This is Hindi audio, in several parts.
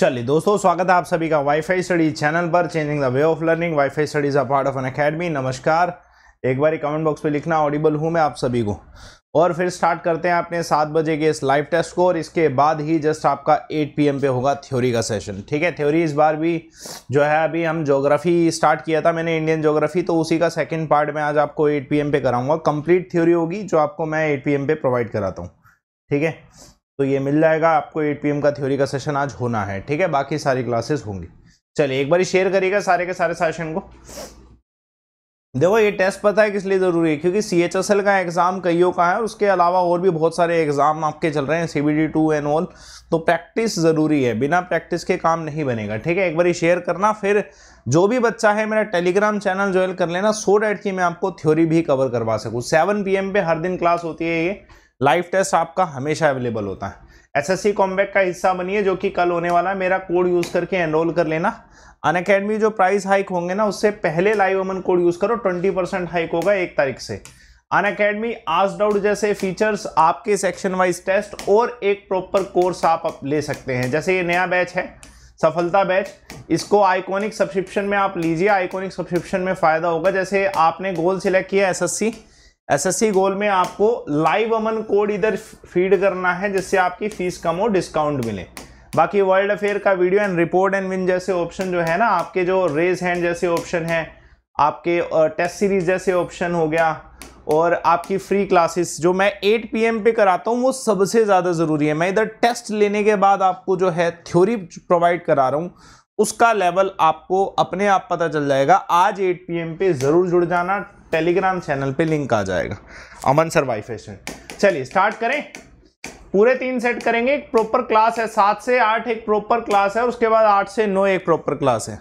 चलिए दोस्तों स्वागत है आप सभी का वाईफाई स्टडीज चैनल पर changing the way of learning WiFi studies a part of Unacademy नमस्कार एक बार कमेंट बॉक्स पे लिखना ऑडिबल हूँ मैं आप सभी को और फिर स्टार्ट करते हैं अपने सात बजे के इस लाइव टेस्ट को और इसके बाद ही जस्ट आपका एट पी पे होगा थ्योरी का सेशन ठीक है थ्योरी इस बार भी जो है अभी हम जोग्राफी स्टार्ट किया था मैंने इंडियन जोग्राफी तो उसी का सेकेंड पार्ट में आज आपको एट पी पे कराऊंगा कंप्लीट थ्योरी होगी जो आपको मैं एट पी पे प्रोवाइड कराता हूँ ठीक है तो ये मिल जाएगा आपको एट पी का थ्योरी का सेशन आज होना है ठीक है बाकी सारी क्लासेस होंगी चलिए एक बार शेयर करिएगा सारे के सारे सेशन को देखो ये टेस्ट पता है किस लिए ज़रूरी है क्योंकि सी एच एस एल का एग्ज़ाम कईयों का है उसके अलावा और भी बहुत सारे एग्ज़ाम आपके चल रहे हैं C B two and all तो प्रैक्टिस ज़रूरी है बिना प्रैक्टिस के काम नहीं बनेगा ठीक है एक बार शेयर करना फिर जो भी बच्चा है मेरा टेलीग्राम चैनल ज्वाइन कर लेना सो डेट की मैं आपको थ्योरी भी कवर करवा सकूँ सेवन पी एम पे हर दिन क्लास होती है ये लाइव टेस्ट आपका हमेशा अवेलेबल होता है एसएससी कॉम्बैक का हिस्सा बनिए जो कि कल होने वाला है मेरा कोड यूज़ करके एनरोल कर लेना अन अकेडमी जो प्राइस हाइक होंगे ना उससे पहले लाइव अमन कोड यूज़ करो ट्वेंटी परसेंट हाइक होगा एक तारीख से अन अकेडमी आज डाउट जैसे फीचर्स आपके सेक्शन वाइज टेस्ट और एक प्रॉपर कोर्स आप ले सकते हैं जैसे ये नया बैच है सफलता बैच इसको आइकॉनिक सब्सक्रिप्शन में आप लीजिए आइकॉनिक सब्सक्रिप्शन में फ़ायदा होगा जैसे आपने गोल सिलेक्ट किया एस एसएससी गोल में आपको लाइव अमन कोड इधर फीड करना है जिससे आपकी फीस कम हो डिस्काउंट मिले बाकी वर्ल्ड अफेयर का video and report and win जैसे ऑप्शन जो है ना आपके जो रेज हैंड जैसे ऑप्शन है आपके टेस्ट सीरीज जैसे ऑप्शन हो गया और आपकी फ्री क्लासेस जो मैं 8 पीएम पे कराता हूँ वो सबसे ज़्यादा ज़रूरी है मैं इधर टेस्ट लेने के बाद आपको जो है थ्योरी प्रोवाइड करा रहा हूँ उसका लेवल आपको अपने आप पता चल जाएगा आज 8 पीएम पे ज़रूर जुड़ जाना टेलीग्राम चैनल पे लिंक आ जाएगा अमन सर वाई फैशन चलिए स्टार्ट करें पूरे तीन सेट करेंगे एक प्रॉपर क्लास है सात से आठ एक प्रॉपर क्लास है उसके बाद आठ से नौ एक प्रॉपर क्लास है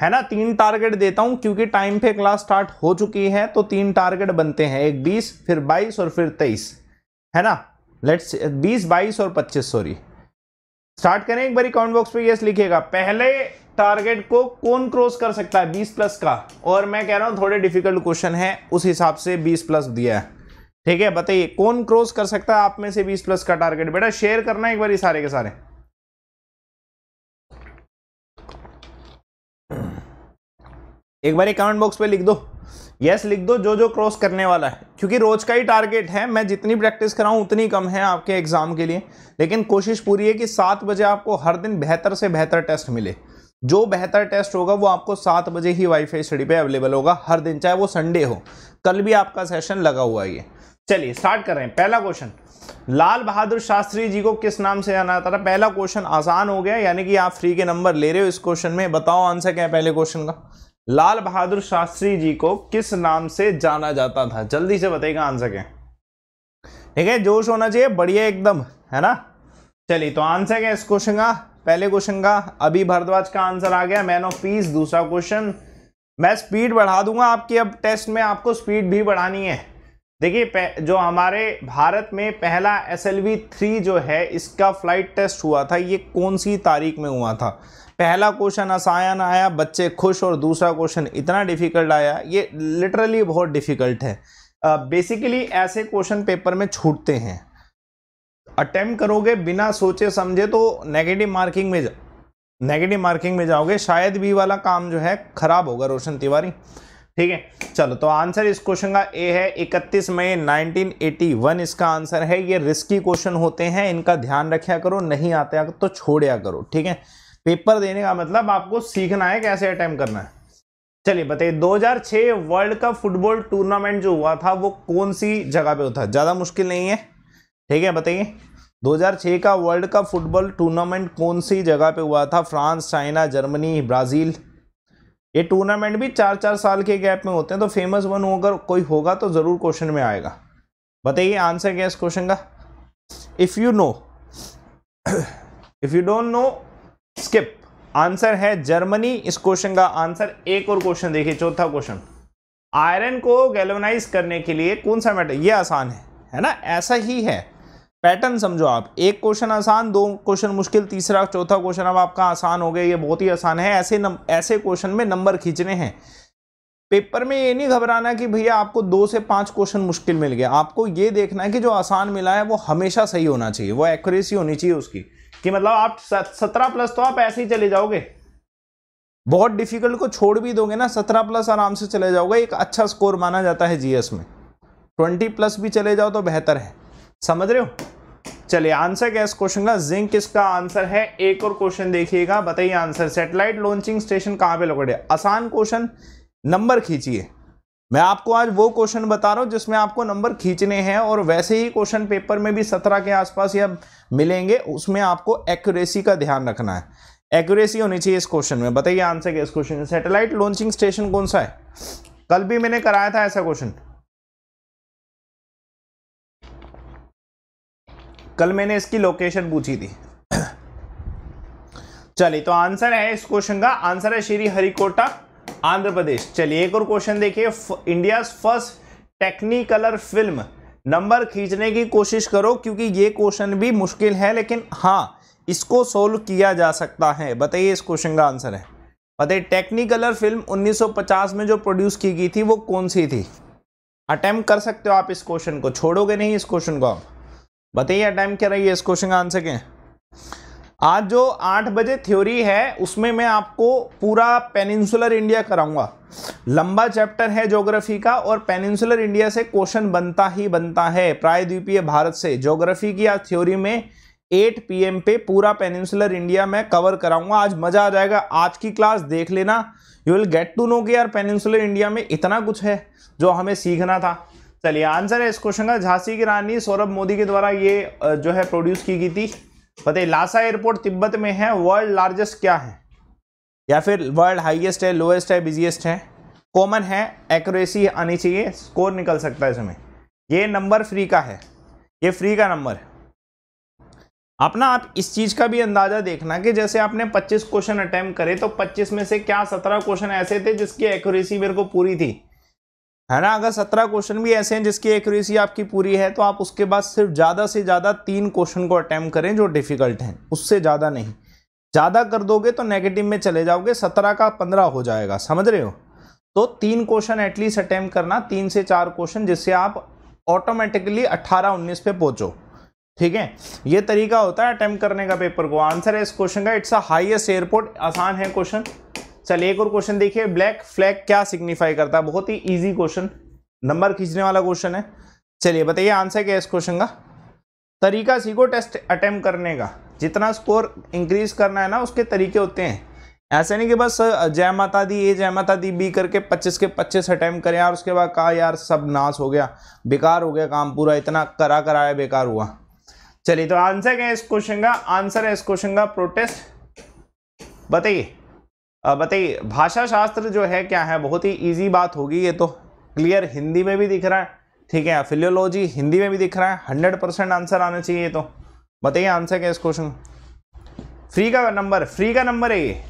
है ना तीन टारगेट देता हूं क्योंकि टाइम पे क्लास स्टार्ट हो चुकी है तो तीन टारगेट बनते हैं एक बीस फिर बाईस और फिर तेईस है ना लेट्स बीस बाईस और पच्चीस सॉरी स्टार्ट करें एक बार कमेंट बॉक्स पे यस लिखिएगा पहले टारगेट को कौन क्रॉस कर सकता है 20 प्लस का और मैं कह रहा हूं थोड़े डिफिकल्ट क्वेश्चन है उस हिसाब से 20 प्लस दिया है ठीक है बताइए कौन क्रॉस कर सकता है आप में से 20 प्लस का टारगेट बेटा शेयर करना एक बार सारे के सारे एक बार कमेंट बॉक्स पे लिख दो यस लिख दो जो जो क्रॉस करने वाला है क्योंकि रोज का ही टारगेट है मैं जितनी प्रैक्टिस कराऊं उतनी कम है आपके एग्ज़ाम के लिए लेकिन कोशिश पूरी है कि सात बजे आपको हर दिन बेहतर से बेहतर टेस्ट मिले जो बेहतर टेस्ट होगा वो आपको सात बजे ही वाईफाई स्टडी पे अवेलेबल होगा हर दिन चाहे वो संडे हो कल भी आपका सेशन लगा हुआ ये चलिए स्टार्ट कर रहे हैं पहला क्वेश्चन लाल बहादुर शास्त्री जी को किस नाम से जाना जाता था पहला क्वेश्चन आसान हो गया यानी कि आप फ्री के नंबर ले रहे हो इस क्वेश्चन में बताओ आंसर क्या है पहले क्वेश्चन का लाल बहादुर शास्त्री जी को किस नाम से जाना जाता था जल्दी से बताइएगा आंसर क्या ठीक है जोश होना चाहिए बढ़िया एकदम है ना चलिए तो आंसर क्या इस क्वेश्चन का पहले क्वेश्चन का अभी भारद्वाज का आंसर आ गया मैन ऑफ पीस दूसरा क्वेश्चन मैं स्पीड बढ़ा दूंगा आपकी अब टेस्ट में आपको स्पीड भी बढ़ानी है देखिए जो हमारे भारत में पहला एस एल वी थ्री जो है इसका फ्लाइट टेस्ट हुआ था ये कौन सी तारीख में हुआ था पहला क्वेश्चन आसायन आया बच्चे खुश और दूसरा क्वेश्चन इतना डिफिकल्ट आया ये लिटरली बहुत डिफिकल्ट है बेसिकली uh, ऐसे क्वेश्चन पेपर में छूटते हैं अटेम्प्ट करोगे बिना सोचे समझे तो नेगेटिव मार्किंग में नेगेटिव मार्किंग में जाओगे शायद भी वाला काम जो है खराब होगा रोशन तिवारी ठीक है चलो तो आंसर इस क्वेश्चन का ए है 31 मई 1981 इसका आंसर है ये रिस्की क्वेश्चन होते हैं इनका ध्यान रखा करो नहीं आते तो छोड़िया करो ठीक है पेपर देने का मतलब आपको सीखना है कैसे अटैम्प करना है चलिए बताइए 2006 वर्ल्ड कप फुटबॉल टूर्नामेंट जो हुआ था वो कौन सी जगह पे होता है ज़्यादा मुश्किल नहीं है ठीक है बताइए 2006 का वर्ल्ड कप फुटबॉल टूर्नामेंट कौन सी जगह पे हुआ था फ्रांस चाइना जर्मनी ब्राज़ील ये टूर्नामेंट भी चार चार साल के गैप में होते हैं तो फेमस वन होकर कोई होगा तो ज़रूर क्वेश्चन में आएगा बताइए आंसर क्या इस क्वेश्चन का if you know if you don't know skip answer है जर्मनी इस क्वेश्चन का आंसर एक और क्वेश्चन देखिए चौथा क्वेश्चन आयरन को गैलोनाइज करने के लिए कौन सा मेटल ये आसान है है ना ऐसा ही है पैटर्न समझो आप एक क्वेश्चन आसान दो क्वेश्चन मुश्किल तीसरा चौथा क्वेश्चन अब आपका आसान हो गया ये बहुत ही आसान है ऐसे नम, ऐसे क्वेश्चन में नंबर खींचने हैं पेपर में ये नहीं घबराना कि भैया आपको दो से पांच क्वेश्चन मुश्किल मिल गया आपको ये देखना है कि जो आसान मिला है वो हमेशा सही होना चाहिए वो एक्यूरेसी होनी चाहिए उसकी कि मतलब आप सत्रह प्लस तो आप ऐसे ही चले जाओगे बहुत डिफिकल्ट को छोड़ भी दोगे ना सत्रह प्लस आराम से चले जाओगे एक अच्छा स्कोर माना जाता है जीएस में ट्वेंटी प्लस भी चले जाओ तो बेहतर है समझ रहे हो चलिए आंसर क्या इस क्वेश्चन का जिंक इसका आंसर है एक और क्वेश्चन देखिएगा बताइए आंसर सेटेलाइट लॉन्चिंग स्टेशन कहाँ पे है आसान क्वेश्चन नंबर खींचिए मैं आपको आज वो क्वेश्चन बता रहा हूँ जिसमें आपको नंबर खींचने हैं और वैसे ही क्वेश्चन पेपर में भी सत्रह के आसपास या मिलेंगे उसमें आपको एक्यूरेसी का ध्यान रखना है एक्यूरेसी होनी चाहिए इस क्वेश्चन में बताइए आंसर क्या इस क्वेश्चन सेटेलाइट लॉन्चिंग स्टेशन कौन सा है कल भी मैंने कराया था ऐसा क्वेश्चन कल मैंने इसकी लोकेशन पूछी थी चलिए तो आंसर है इस क्वेश्चन का आंसर है श्री हरिकोटा आंध्र प्रदेश चलिए एक और क्वेश्चन देखिए India first technicolor film number खींचने की कोशिश करो क्योंकि ये क्वेश्चन भी मुश्किल है लेकिन हाँ इसको सोल्व किया जा सकता है बताइए इस क्वेश्चन का आंसर है बताइए टेक्निकलर फिल्म 1950 में जो प्रोड्यूस की गई थी वो कौन सी थी अटैम्प्ट कर सकते हो आप इस क्वेश्चन को छोड़ोगे नहीं इस क्वेश्चन को आप बताइए अटैम्प क्या रही है इस क्वेश्चन का आंसर क्या आज जो आठ बजे थ्योरी है उसमें मैं आपको पूरा पेनिनसुलर इंडिया कराऊंगा लंबा चैप्टर है ज्योग्राफी का और पेनिनसुलर इंडिया से क्वेश्चन बनता ही बनता है प्रायद्वीपीय भारत से ज्योग्राफी की आज थ्योरी में 8 पीएम पे पूरा पेनिनसुलर इंडिया में कवर कराऊंगा आज मजा आ जाएगा आज की क्लास देख लेना you will get to know कि यार पेनिनसुलर इंडिया में इतना कुछ है जो हमें सीखना था चलिए आंसर है इस क्वेश्चन का झांसी की रानी सौरभ मोदी के द्वारा ये जो है प्रोड्यूस की गई थी बताइए लासा एयरपोर्ट तिब्बत में है वर्ल्ड लार्जेस्ट क्या है या फिर वर्ल्ड हाईएस्ट है लोएस्ट है बिजिएस्ट है कॉमन है एक्यूरेसी आनी चाहिए स्कोर निकल सकता है इसमें ये नंबर फ्री का है ये फ्री का नंबर है अपना आप इस चीज़ का भी अंदाज़ा देखना कि जैसे आपने 25 क्वेश्चन अटैम्प्ट करे तो 25 में से क्या 17 क्वेश्चन ऐसे थे जिसकी एक्यूरेसी मेरे को पूरी थी है ना अगर सत्रह क्वेश्चन भी ऐसे हैं जिसकी एक्यूरेसी आपकी पूरी है तो आप उसके बाद सिर्फ ज़्यादा से ज़्यादा तीन क्वेश्चन को अटैम्प्ट करें जो डिफ़िकल्ट हैं उससे ज़्यादा नहीं ज़्यादा कर दोगे तो नेगेटिव में चले जाओगे सत्रह का पंद्रह हो जाएगा समझ रहे हो तो तीन क्वेश्चन एटलीस्ट अटैम्प्ट करना तीन से चार क्वेश्चन जिससे आप ऑटोमेटिकली अट्ठारह उन्नीस पे पहुँचो ठीक है ये तरीका होता है अटैम्प्ट करने का पेपर को आंसर है इस क्वेश्चन का इट्स अ हाइएस्ट एयरपोर्ट आसान है क्वेश्चन चलिए एक और क्वेश्चन देखिए ब्लैक फ्लैग क्या सिग्निफाई करता है बहुत ही इजी क्वेश्चन नंबर खींचने वाला क्वेश्चन है चलिए बताइए आंसर क्या है इस क्वेश्चन का तरीका सीखो टेस्ट अटेम्प्ट करने का जितना स्कोर इंक्रीज करना है ना उसके तरीके होते हैं ऐसे नहीं कि बस जय माता दी ए जय माता दी बी करके 25 के 25 अटैम्प करें और उसके बाद कहा यार सब नाश हो गया बेकार हो गया काम पूरा इतना करा कराया बेकार हुआ चलिए तो आंसर क्या है इस क्वेश्चन का आंसर है इस क्वेश्चन का प्रोटेस्ट बताइए बताइए भाषा शास्त्र जो है क्या है बहुत ही ईजी बात होगी ये तो क्लियर हिंदी में भी दिख रहा है ठीक है फिलियोलॉजी हिंदी में भी दिख रहा है हंड्रेड परसेंट आंसर आना चाहिए तो बताइए आंसर क्या इस क्वेश्चन फ्री का नंबर फ्री का नंबर है ये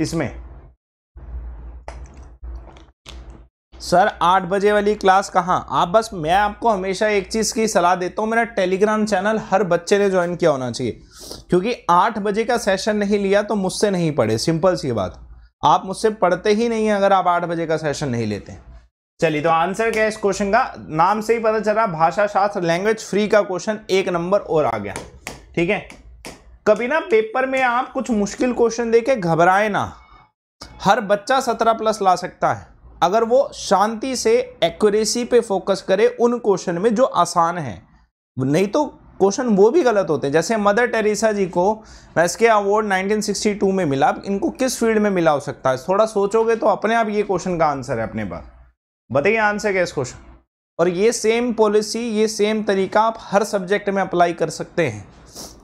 इसमें सर आठ बजे वाली क्लास कहाँ आप बस मैं आपको हमेशा एक चीज़ की सलाह देता हूँ मेरा टेलीग्राम चैनल हर बच्चे ने ज्वाइन किया होना चाहिए क्योंकि आठ बजे का सेशन नहीं लिया तो मुझसे नहीं पढ़े सिंपल सी बात आप मुझसे पढ़ते ही नहीं अगर आप आठ बजे का सेशन नहीं लेते चलिए तो आंसर क्या है इस क्वेश्चन का नाम से ही पता चला भाषा शास्त्र लैंग्वेज फ्री का क्वेश्चन एक नंबर और आ गया ठीक है कभी ना पेपर में आप कुछ मुश्किल क्वेश्चन देके घबराए ना हर बच्चा सत्रह प्लस ला सकता है अगर वो शांति से एक्यूरेसी पे फोकस करे उन क्वेश्चन में जो आसान है नहीं तो क्वेश्चन वो भी गलत होते हैं जैसे मदर टेरेसा जी को वेस्के अवार्ड 1962 में मिला इनको किस फील्ड में मिला हो सकता है थोड़ा सोचोगे तो अपने आप ये क्वेश्चन का आंसर है अपने पास बताइए आंसर क्या इस क्वेश्चन और ये सेम पॉलिसी ये सेम तरीका आप हर सब्जेक्ट में अप्लाई कर सकते हैं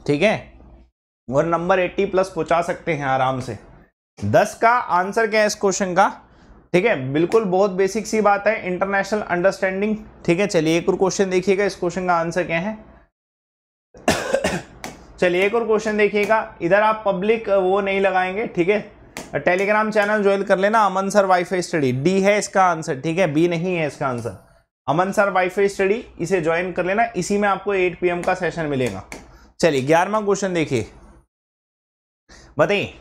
ठीक है और नंबर 80 प्लस पहुंचा सकते हैं आराम से 10 का आंसर क्या है इस क्वेश्चन का ठीक है बिल्कुल बहुत बेसिक सी बात है इंटरनेशनल अंडरस्टैंडिंग ठीक है चलिए एक और क्वेश्चन देखिएगा इस क्वेश्चन का आंसर क्या है चलिए एक और क्वेश्चन देखिएगा इधर आप पब्लिक वो नहीं लगाएंगे ठीक है टेलीग्राम चैनल ज्वाइन कर लेना Aman sir wifi study D है इसका आंसर ठीक है बी नहीं है इसका answer Aman sir wifi study इसे ज्वाइन कर लेना इसी में आपको 8 पीएम का सेशन मिलेगा चलिए ग्यारहवा क्वेश्चन देखिए बताइए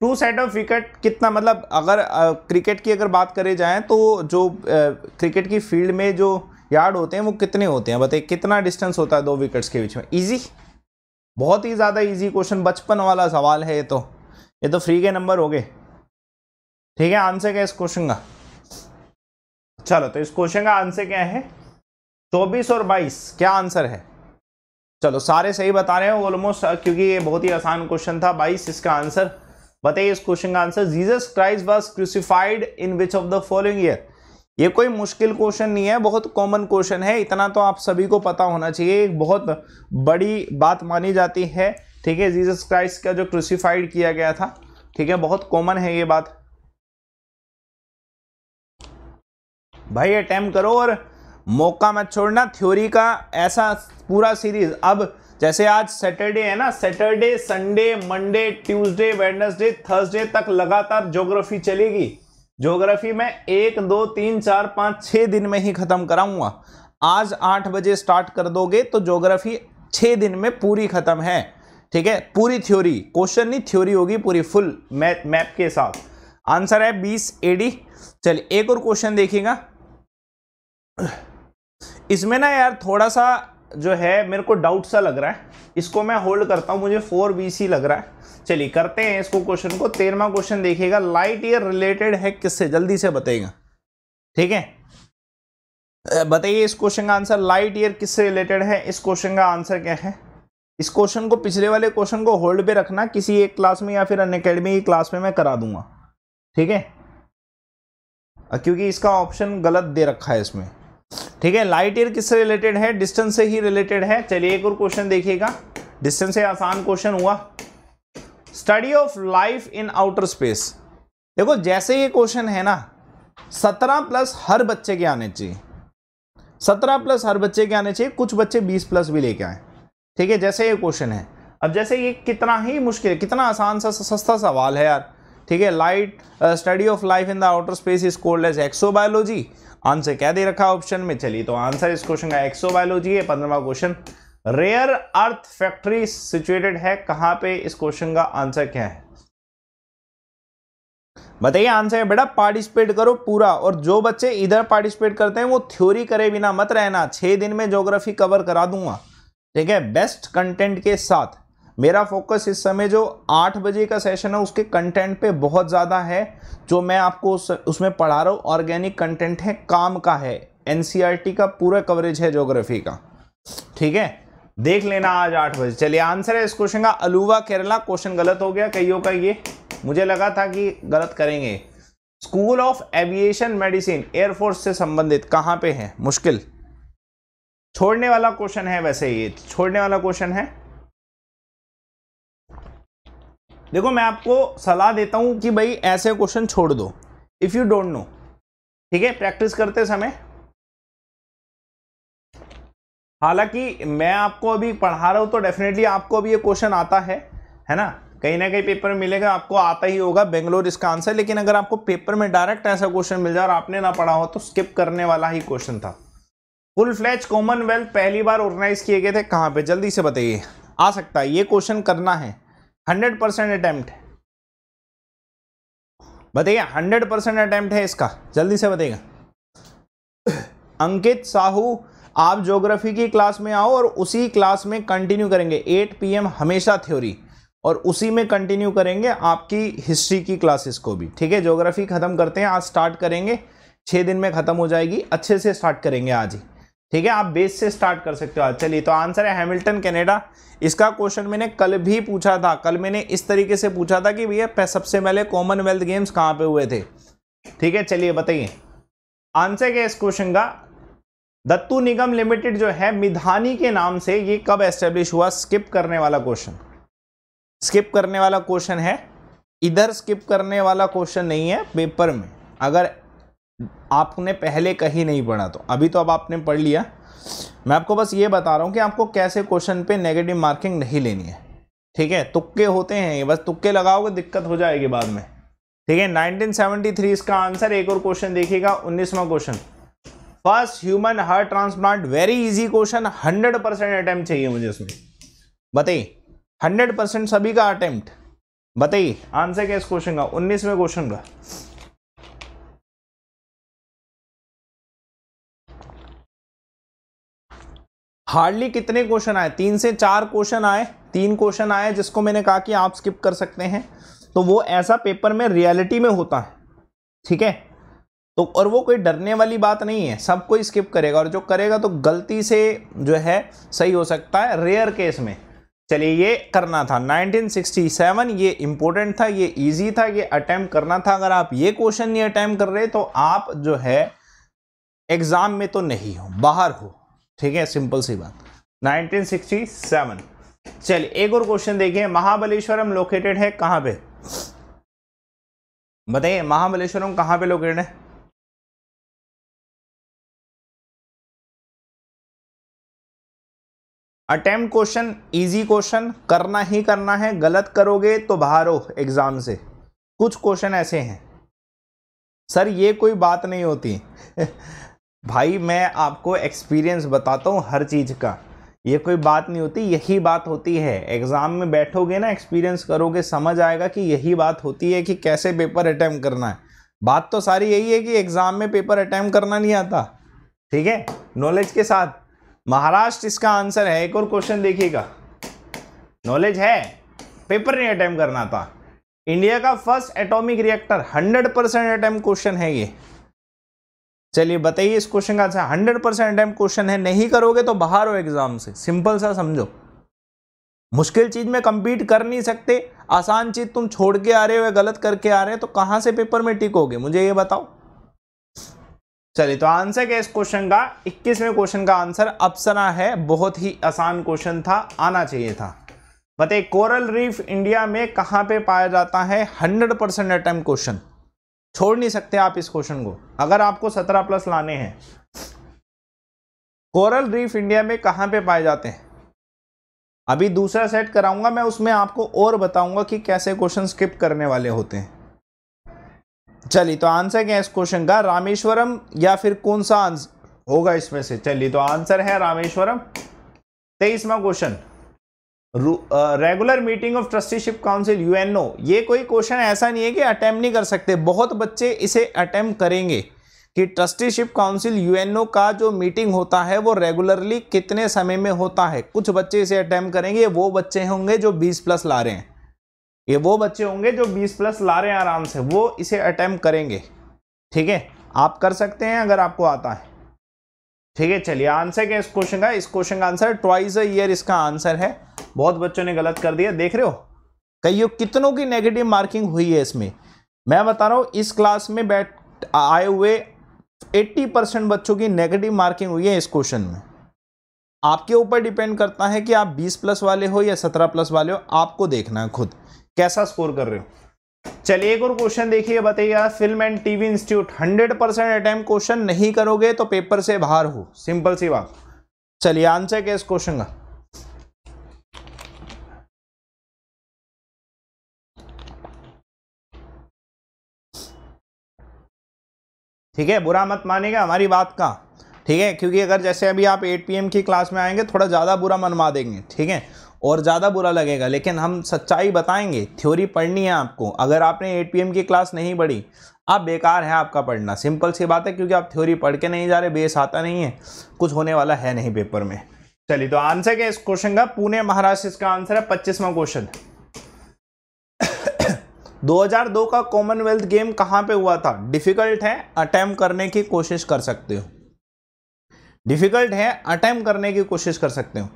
टू सेट ऑफ विकेट कितना मतलब अगर क्रिकेट की अगर बात करें जाए तो जो क्रिकेट की फील्ड में जो यार्ड होते हैं वो कितने होते हैं बताइए कितना डिस्टेंस होता है दो विकेट्स के बीच में इजी बहुत ही ज़्यादा इजी क्वेश्चन बचपन वाला सवाल है ये तो ये तो फ्री के नंबर हो गए ठीक है आंसर क्या है इस क्वेश्चन का चलो तो इस क्वेश्चन का आंसर क्या है चौबीस और बाईस क्या आंसर है चलो सारे सही बता रहे हैं ऑलमोस्ट क्योंकि ये बहुत ही आसान क्वेश्चन था बाईस इसका आंसर बताइए इस क्वेश्चन का answer Jesus Christ was crucified in which of the following year ये कोई मुश्किल क्वेश्चन नहीं है बहुत कॉमन क्वेश्चन है इतना तो आप सभी को पता होना चाहिए एक बहुत बड़ी बात मानी जाती है ठीक है जीसस क्राइस्ट का जो क्रूसिफाइड किया गया था ठीक है बहुत कॉमन है ये बात भाई अटैम्प करो और मौका मत छोड़ना थ्योरी का ऐसा पूरा सीरीज अब जैसे आज सैटरडे है ना Saturday Sunday Monday Tuesday Wednesday Thursday तक लगातार ज्योग्राफी चलेगी ज्योग्राफी में एक दो तीन चार पाँच छः दिन में ही ख़त्म कराऊंगा आज आठ बजे स्टार्ट कर दोगे तो ज्योग्राफी छः दिन में पूरी ख़त्म है ठीक है पूरी थ्योरी क्वेश्चन नहीं थ्योरी होगी पूरी फुल मैप मैप के साथ आंसर है बीस एडी चलिए एक और क्वेश्चन देखिएगा इसमें ना यार थोड़ा सा जो है मेरे को डाउट सा लग रहा है इसको मैं होल्ड करता हूँ मुझे फोर बी सी लग रहा है चलिए करते हैं इसको क्वेश्चन को तेरहवा क्वेश्चन देखिएगा लाइट ईयर रिलेटेड है किससे जल्दी से बताइएगा ठीक है बताइए इस क्वेश्चन का आंसर लाइट ईयर किससे रिलेटेड है इस क्वेश्चन का आंसर क्या है इस क्वेश्चन को पिछले वाले क्वेश्चन को होल्ड पे रखना किसी एक क्लास में या फिर अन अकेडमी की क्लास में मैं करा दूंगा ठीक है क्योंकि इसका ऑप्शन गलत दे रखा है इसमें ठीक है लाइट ईयर किससे रिलेटेड है डिस्टेंस से ही रिलेटेड है चलिए एक और क्वेश्चन देखिएगा डिस्टेंस से आसान क्वेश्चन हुआ study of life in outer space देखो जैसे ये क्वेश्चन है ना सत्रह प्लस हर बच्चे के आने चाहिए सत्रह प्लस हर बच्चे के आने चाहिए कुछ बच्चे बीस प्लस भी लेके आए ठीक है जैसे ये क्वेश्चन है अब जैसे ये कितना ही मुश्किल कितना आसान सा सस्ता सवाल है यार ठीक है light study of life in the outer space is called as exobiology answer क्या दे रखा ऑप्शन में चलिए तो आंसर इस क्वेश्चन का एक्सो बायोलॉजी है पंद्रवा question rare earth factory situated है कहां पे इस क्वेश्चन का आंसर क्या है बताइए आंसर है बेटा पार्टिसिपेट करो पूरा और जो बच्चे इधर पार्टिसिपेट करते हैं वो थ्योरी करे बिना मत रहना छह दिन में ज्योग्राफी कवर करा दूंगा ठीक है बेस्ट कंटेंट के साथ मेरा फोकस इस समय जो आठ बजे का सेशन है उसके कंटेंट पे बहुत ज़्यादा है जो मैं आपको उस, उसमें पढ़ा रहा हूँ ऑर्गेनिक कंटेंट है काम का है एन e का पूरा कवरेज है जोग्राफी का ठीक है देख लेना आज आठ बजे चलिए आंसर है इस क्वेश्चन का अलूवा केरला क्वेश्चन गलत हो गया कईयों का ये मुझे लगा था कि गलत करेंगे school of aviation medicine air force से संबंधित कहाँ पे है मुश्किल छोड़ने वाला क्वेश्चन है वैसे ये छोड़ने वाला क्वेश्चन है देखो मैं आपको सलाह देता हूँ कि भाई ऐसे क्वेश्चन छोड़ दो इफ़ यू डोंट नो ठीक है प्रैक्टिस करते समय हालांकि मैं आपको अभी पढ़ा रहा हूँ तो डेफिनेटली आपको अभी ये क्वेश्चन आता है है ना कहीं ना कहीं पेपर मिलेगा आपको आता ही होगा बेंगलोर इसका आंसर लेकिन अगर आपको पेपर में डायरेक्ट ऐसा क्वेश्चन मिल जाए और आपने ना पढ़ा हो तो स्किप करने वाला ही क्वेश्चन था फुल फ्लैच कॉमनवेल्थ पहली बार ऑर्गेनाइज किए गए थे कहाँ पे जल्दी से बताइए आ सकता है ये क्वेश्चन करना है हंड्रेड परसेंट अटैम्प्ट बताइए हंड्रेड परसेंट अटैम्प्ट है इसका जल्दी से बताइएगा अंकित साहू आप ज्योग्राफी की क्लास में आओ और उसी क्लास में कंटिन्यू करेंगे 8 पीएम हमेशा थ्योरी और उसी में कंटिन्यू करेंगे आपकी हिस्ट्री की क्लासेस को भी ठीक है ज्योग्राफी ख़त्म करते हैं आज स्टार्ट करेंगे छः दिन में ख़त्म हो जाएगी अच्छे से स्टार्ट करेंगे आज ही ठीक है आप बेस से स्टार्ट कर सकते हो अच्छा, चलिए तो आंसर है हैमिल्टन कनाडा इसका क्वेश्चन मैंने कल भी पूछा था कल मैंने इस तरीके से पूछा था कि भैया सबसे पहले कॉमनवेल्थ गेम्स कहाँ पे हुए थे ठीक है चलिए बताइए आंसर क्या इस क्वेश्चन का दत्तू निगम लिमिटेड जो है मिधानी के नाम से ये कब एस्टेब्लिश हुआ स्किप करने वाला क्वेश्चन स्किप करने वाला क्वेश्चन है इधर स्किप करने वाला क्वेश्चन नहीं है पेपर में अगर आपने पहले कहीं नहीं पढ़ा तो अभी तो अब आपने पढ़ लिया मैं आपको बस ये बता रहा हूँ कि आपको कैसे क्वेश्चन पे नेगेटिव मार्किंग नहीं लेनी है ठीक है तुक्के होते हैं ये बस तुक्के लगाओगे दिक्कत हो जाएगी बाद में ठीक है 1973 इसका आंसर एक और क्वेश्चन देखिएगा उन्नीसवा question first human heart transplant very easy question hundred percent attempt चाहिए मुझे इसमें बताइए हंड्रेड परसेंट सभी का अटैम्प्ट बताइए आंसर क्या इस क्वेश्चन का उन्नीसवें क्वेश्चन का हार्डली कितने क्वेश्चन आए तीन से चार क्वेश्चन आए तीन क्वेश्चन आए जिसको मैंने कहा कि आप स्किप कर सकते हैं तो वो ऐसा पेपर में रियलिटी में होता है ठीक है तो और वो कोई डरने वाली बात नहीं है सब कोई स्किप करेगा और जो करेगा तो गलती से जो है सही हो सकता है रेयर केस में चलिए ये करना था 1967 ये इम्पोर्टेंट था ये इजी था ये अटैम्प्ट करना था अगर आप ये क्वेश्चन नहीं अटैम्प्ट कर रहे तो आप जो है एग्ज़ाम में तो नहीं हो बाहर हो ठीक है सिंपल सी बात 1967 चलिए एक और क्वेश्चन देखिए महाबलेश्वरम लोकेटेड है कहां पे बताइए महाबलेश्वरम कहां पे लोकेटेड है अटेम्प्ट क्वेश्चन इजी क्वेश्चन करना ही करना है गलत करोगे तो बाहर हो एग्जाम से कुछ क्वेश्चन ऐसे हैं सर ये कोई बात नहीं होती भाई मैं आपको एक्सपीरियंस बताता हूँ हर चीज़ का ये कोई बात नहीं होती यही बात होती है एग्ज़ाम में बैठोगे ना एक्सपीरियंस करोगे समझ आएगा कि यही बात होती है कि कैसे पेपर अटैम्प करना है बात तो सारी यही है कि एग्ज़ाम में पेपर अटैम्प करना नहीं आता ठीक है नॉलेज के साथ महाराष्ट्र इसका आंसर है एक और क्वेश्चन देखिएगा नॉलेज है पेपर नहीं अटैम्प करना था इंडिया का first atomic reactor 100 percent attempt question है ये चलिए बताइए इस क्वेश्चन का answer hundred percent attempt question है नहीं करोगे तो बाहर हो एग्जाम से सिंपल सा समझो मुश्किल चीज में कंपीट कर नहीं सकते आसान चीज तुम छोड़ के आ रहे हो या गलत करके आ रहे हो तो कहां से पेपर में टिकोगे मुझे ये बताओ चलिए तो आंसर क्या इस क्वेश्चन का इक्कीसवें क्वेश्चन का आंसर अपसरा है बहुत ही आसान क्वेश्चन था आना चाहिए था बताइए कोरल रीफ इंडिया में कहां पे पाया जाता है हंड्रेड परसेंट क्वेश्चन छोड़ नहीं सकते आप इस क्वेश्चन को अगर आपको सत्रह प्लस लाने हैं कोरल रीफ इंडिया में कहां पे पाए जाते हैं अभी दूसरा सेट कराऊंगा मैं उसमें आपको और बताऊंगा कि कैसे क्वेश्चन स्किप करने वाले होते हैं चलिए तो आंसर क्या है इस क्वेश्चन का रामेश्वरम या फिर कौन सा आंसर होगा इसमें से चलिए तो आंसर है रामेश्वरम तेईसवा question regular meeting of trusteeship council UNO ये कोई क्वेश्चन ऐसा नहीं है कि अटैम्प्ट नहीं कर सकते बहुत बच्चे इसे अटैम्प्ट करेंगे कि ट्रस्टीशिप काउंसिल यूएनओ का जो मीटिंग होता है वो रेगुलरली कितने समय में होता है कुछ बच्चे इसे अटैम्प्ट करेंगे वो बच्चे होंगे जो 20 प्लस ला रहे हैं ये वो बच्चे होंगे जो 20 प्लस ला रहे हैं आराम से वो इसे अटैम्प्ट करेंगे ठीक है आप कर सकते हैं अगर आपको आता है ठीक है चलिए आंसर क्या इस क्वेश्चन का इस क्वेश्चन का आंसर ट्वाइस अ ईयर इसका आंसर है बहुत बच्चों ने गलत कर दिया देख रहे हो कईयों कितनों की नेगेटिव मार्किंग हुई है इसमें मैं बता रहा हूँ इस क्लास में बैठ आए हुए 80 परसेंट बच्चों की नेगेटिव मार्किंग हुई है इस क्वेश्चन में आपके ऊपर डिपेंड करता है कि आप 20 प्लस वाले हो या 17 प्लस वाले हो आपको देखना है खुद कैसा स्कोर कर रहे हो चलिए एक और क्वेश्चन देखिए बताइए यार film and TV institute hundred percent attempt question नहीं करोगे तो पेपर से बाहर हो सिंपल सी बात चलिए आंसर क्या इस क्वेश्चन का ठीक है बुरा मत मानेगा हमारी बात का ठीक है क्योंकि अगर जैसे अभी आप 8 पी की क्लास में आएंगे थोड़ा ज़्यादा बुरा मनवा देंगे ठीक है और ज़्यादा बुरा लगेगा लेकिन हम सच्चाई बताएंगे थ्योरी पढ़नी है आपको अगर आपने 8 पी की क्लास नहीं पढ़ी आप बेकार है आपका पढ़ना सिंपल सी बात है क्योंकि आप थ्योरी पढ़ के नहीं जा रहे बेस आता नहीं है कुछ होने वाला है नहीं पेपर में चलिए तो आंसर क्या इस क्वेश्चन का पुणे महाराष्ट्र इसका आंसर है पच्चीसवा क्वेश्चन 2002 का कॉमनवेल्थ गेम कहाँ पे हुआ था डिफिकल्ट है अटैम्प करने की कोशिश कर सकते हो डिफिकल्ट है अटैम्प करने की कोशिश कर सकते हो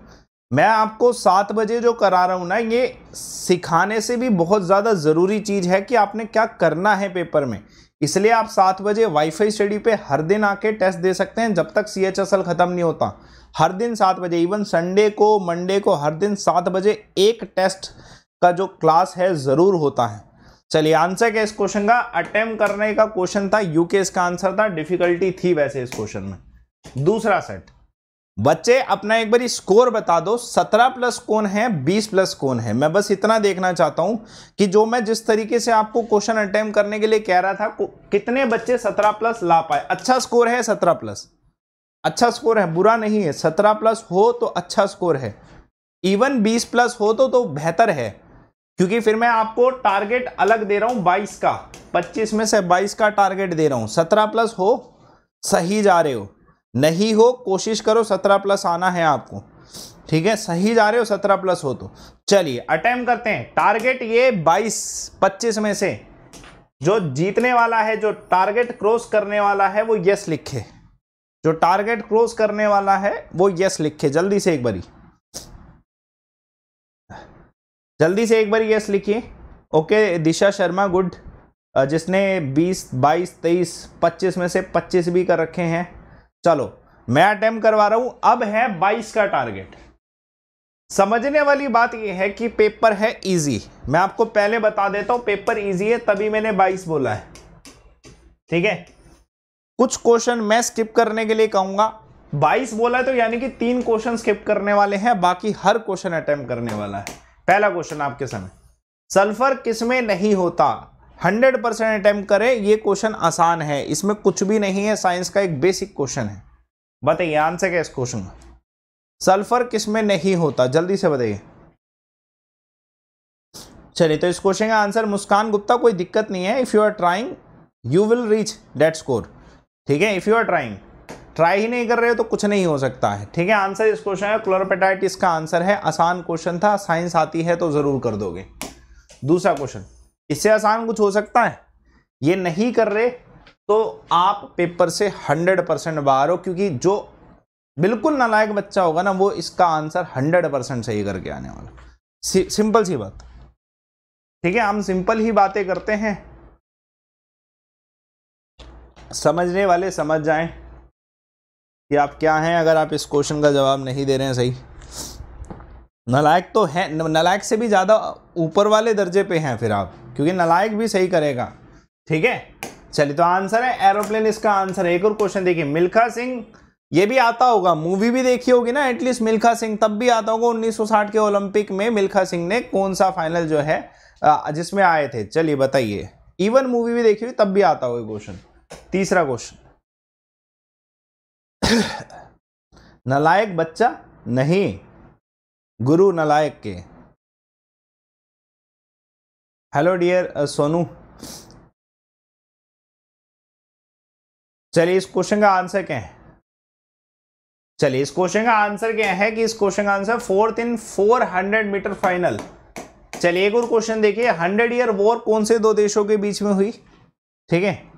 मैं आपको सात बजे जो करा रहा हूँ ना ये सिखाने से भी बहुत ज़्यादा ज़रूरी चीज़ है कि आपने क्या करना है पेपर में इसलिए आप सात बजे वाईफाई स्टडी पे हर दिन आके टेस्ट दे सकते हैं जब तक सी एच एस एल ख़त्म नहीं होता हर दिन सात बजे इवन संडे को मंडे को हर दिन सात बजे एक टेस्ट का जो क्लास है ज़रूर होता है चलिए आंसर क्या इस क्वेश्चन का अटेम करने का क्वेश्चन था यूके इसका आंसर था डिफिकल्टी थी वैसे इस क्वेश्चन में दूसरा सेट बच्चे अपना एक बार स्कोर बता दो सत्रह प्लस कौन है बीस प्लस कौन है मैं बस इतना देखना चाहता हूं कि जो मैं जिस तरीके से आपको क्वेश्चन अटेम करने के लिए कह रहा था कितने बच्चे सत्रह प्लस ला पाए अच्छा स्कोर है सत्रह प्लस अच्छा स्कोर है बुरा नहीं है सत्रह प्लस हो तो अच्छा स्कोर है इवन बीस प्लस हो तो, तो बेहतर है क्योंकि फिर मैं आपको टारगेट अलग दे रहा हूं 22 का 25 में से 22 का टारगेट दे रहा हूं 17 प्लस हो सही जा रहे हो नहीं हो कोशिश करो 17 प्लस आना है आपको ठीक है सही जा रहे हो 17 प्लस हो तो चलिए अटैम्प करते हैं टारगेट ये 22 25 में से जो जीतने वाला है जो टारगेट क्रॉस करने वाला है वो यस लिखे जो टारगेट क्रॉस करने वाला है वो यस लिखे जल्दी से एक बारी जल्दी से एक बार यस लिखिए ओके दिशा शर्मा गुड जिसने 20, 22, 23, 25 में से 25 भी कर रखे हैं चलो मैं अटैम्प करवा रहा हूं अब है 22 का टारगेट समझने वाली बात यह है कि पेपर है इजी मैं आपको पहले बता देता हूं पेपर इजी है तभी मैंने 22 बोला है ठीक है कुछ क्वेश्चन मैं स्किप करने के लिए कहूंगा 22 बोला है तो यानी कि तीन क्वेश्चन स्किप करने वाले हैं बाकी हर क्वेश्चन अटैम्प करने वाला है पहला क्वेश्चन आपके समय सल्फर किस में नहीं होता 100 परसेंट अटैम्प्ट करें यह क्वेश्चन आसान है इसमें कुछ भी नहीं है साइंस का एक बेसिक क्वेश्चन है बताइए आंसर क्या इस क्वेश्चन का सल्फर किस में नहीं होता जल्दी से बताइए चलिए तो इस क्वेश्चन का आंसर मुस्कान गुप्ता कोई दिक्कत नहीं है if you are trying you will reach that score ठीक है if you are trying try ही नहीं कर रहे हो तो कुछ नहीं हो सकता है ठीक है आंसर इस क्वेश्चन का क्लोरोपेटाइट इसका आंसर है आसान क्वेश्चन था साइंस आती है तो ज़रूर कर दोगे दूसरा क्वेश्चन इससे आसान कुछ हो सकता है ये नहीं कर रहे तो आप पेपर से हंड्रेड परसेंट बाहर हो क्योंकि जो बिल्कुल नालायक बच्चा होगा ना वो इसका आंसर हंड्रेड परसेंट सही करके आने वाला सि सिंपल सी बात ठीक है हम सिंपल ही बातें करते हैं समझने वाले समझ जाएं कि आप क्या हैं अगर आप इस क्वेश्चन का जवाब नहीं दे रहे हैं सही नलायक तो है नलायक से भी ज़्यादा ऊपर वाले दर्जे पे हैं फिर आप क्योंकि नलायक भी सही करेगा ठीक है चलिए तो आंसर है एरोप्लेन इसका आंसर है एक और क्वेश्चन देखिए मिल्खा सिंह ये भी आता होगा मूवी भी देखी होगी ना एटलीस्ट मिल्खा सिंह तब भी आता होगा 1960 के ओलंपिक में मिल्खा सिंह ने कौन सा फाइनल जो है जिसमें आए थे चलिए बताइए इवन मूवी भी देखी हुई तब भी आता होगा क्वेश्चन तीसरा क्वेश्चन नलायक बच्चा नहीं गुरु नलायक के हेलो डियर सोनू चलिए इस क्वेश्चन का आंसर क्या है चलिए इस क्वेश्चन का आंसर क्या है कि इस क्वेश्चन का answer fourth in four hundred metre final चलिए एक और क्वेश्चन देखिए हंड्रेड ईयर वॉर कौन से दो देशों के बीच में हुई ठीक है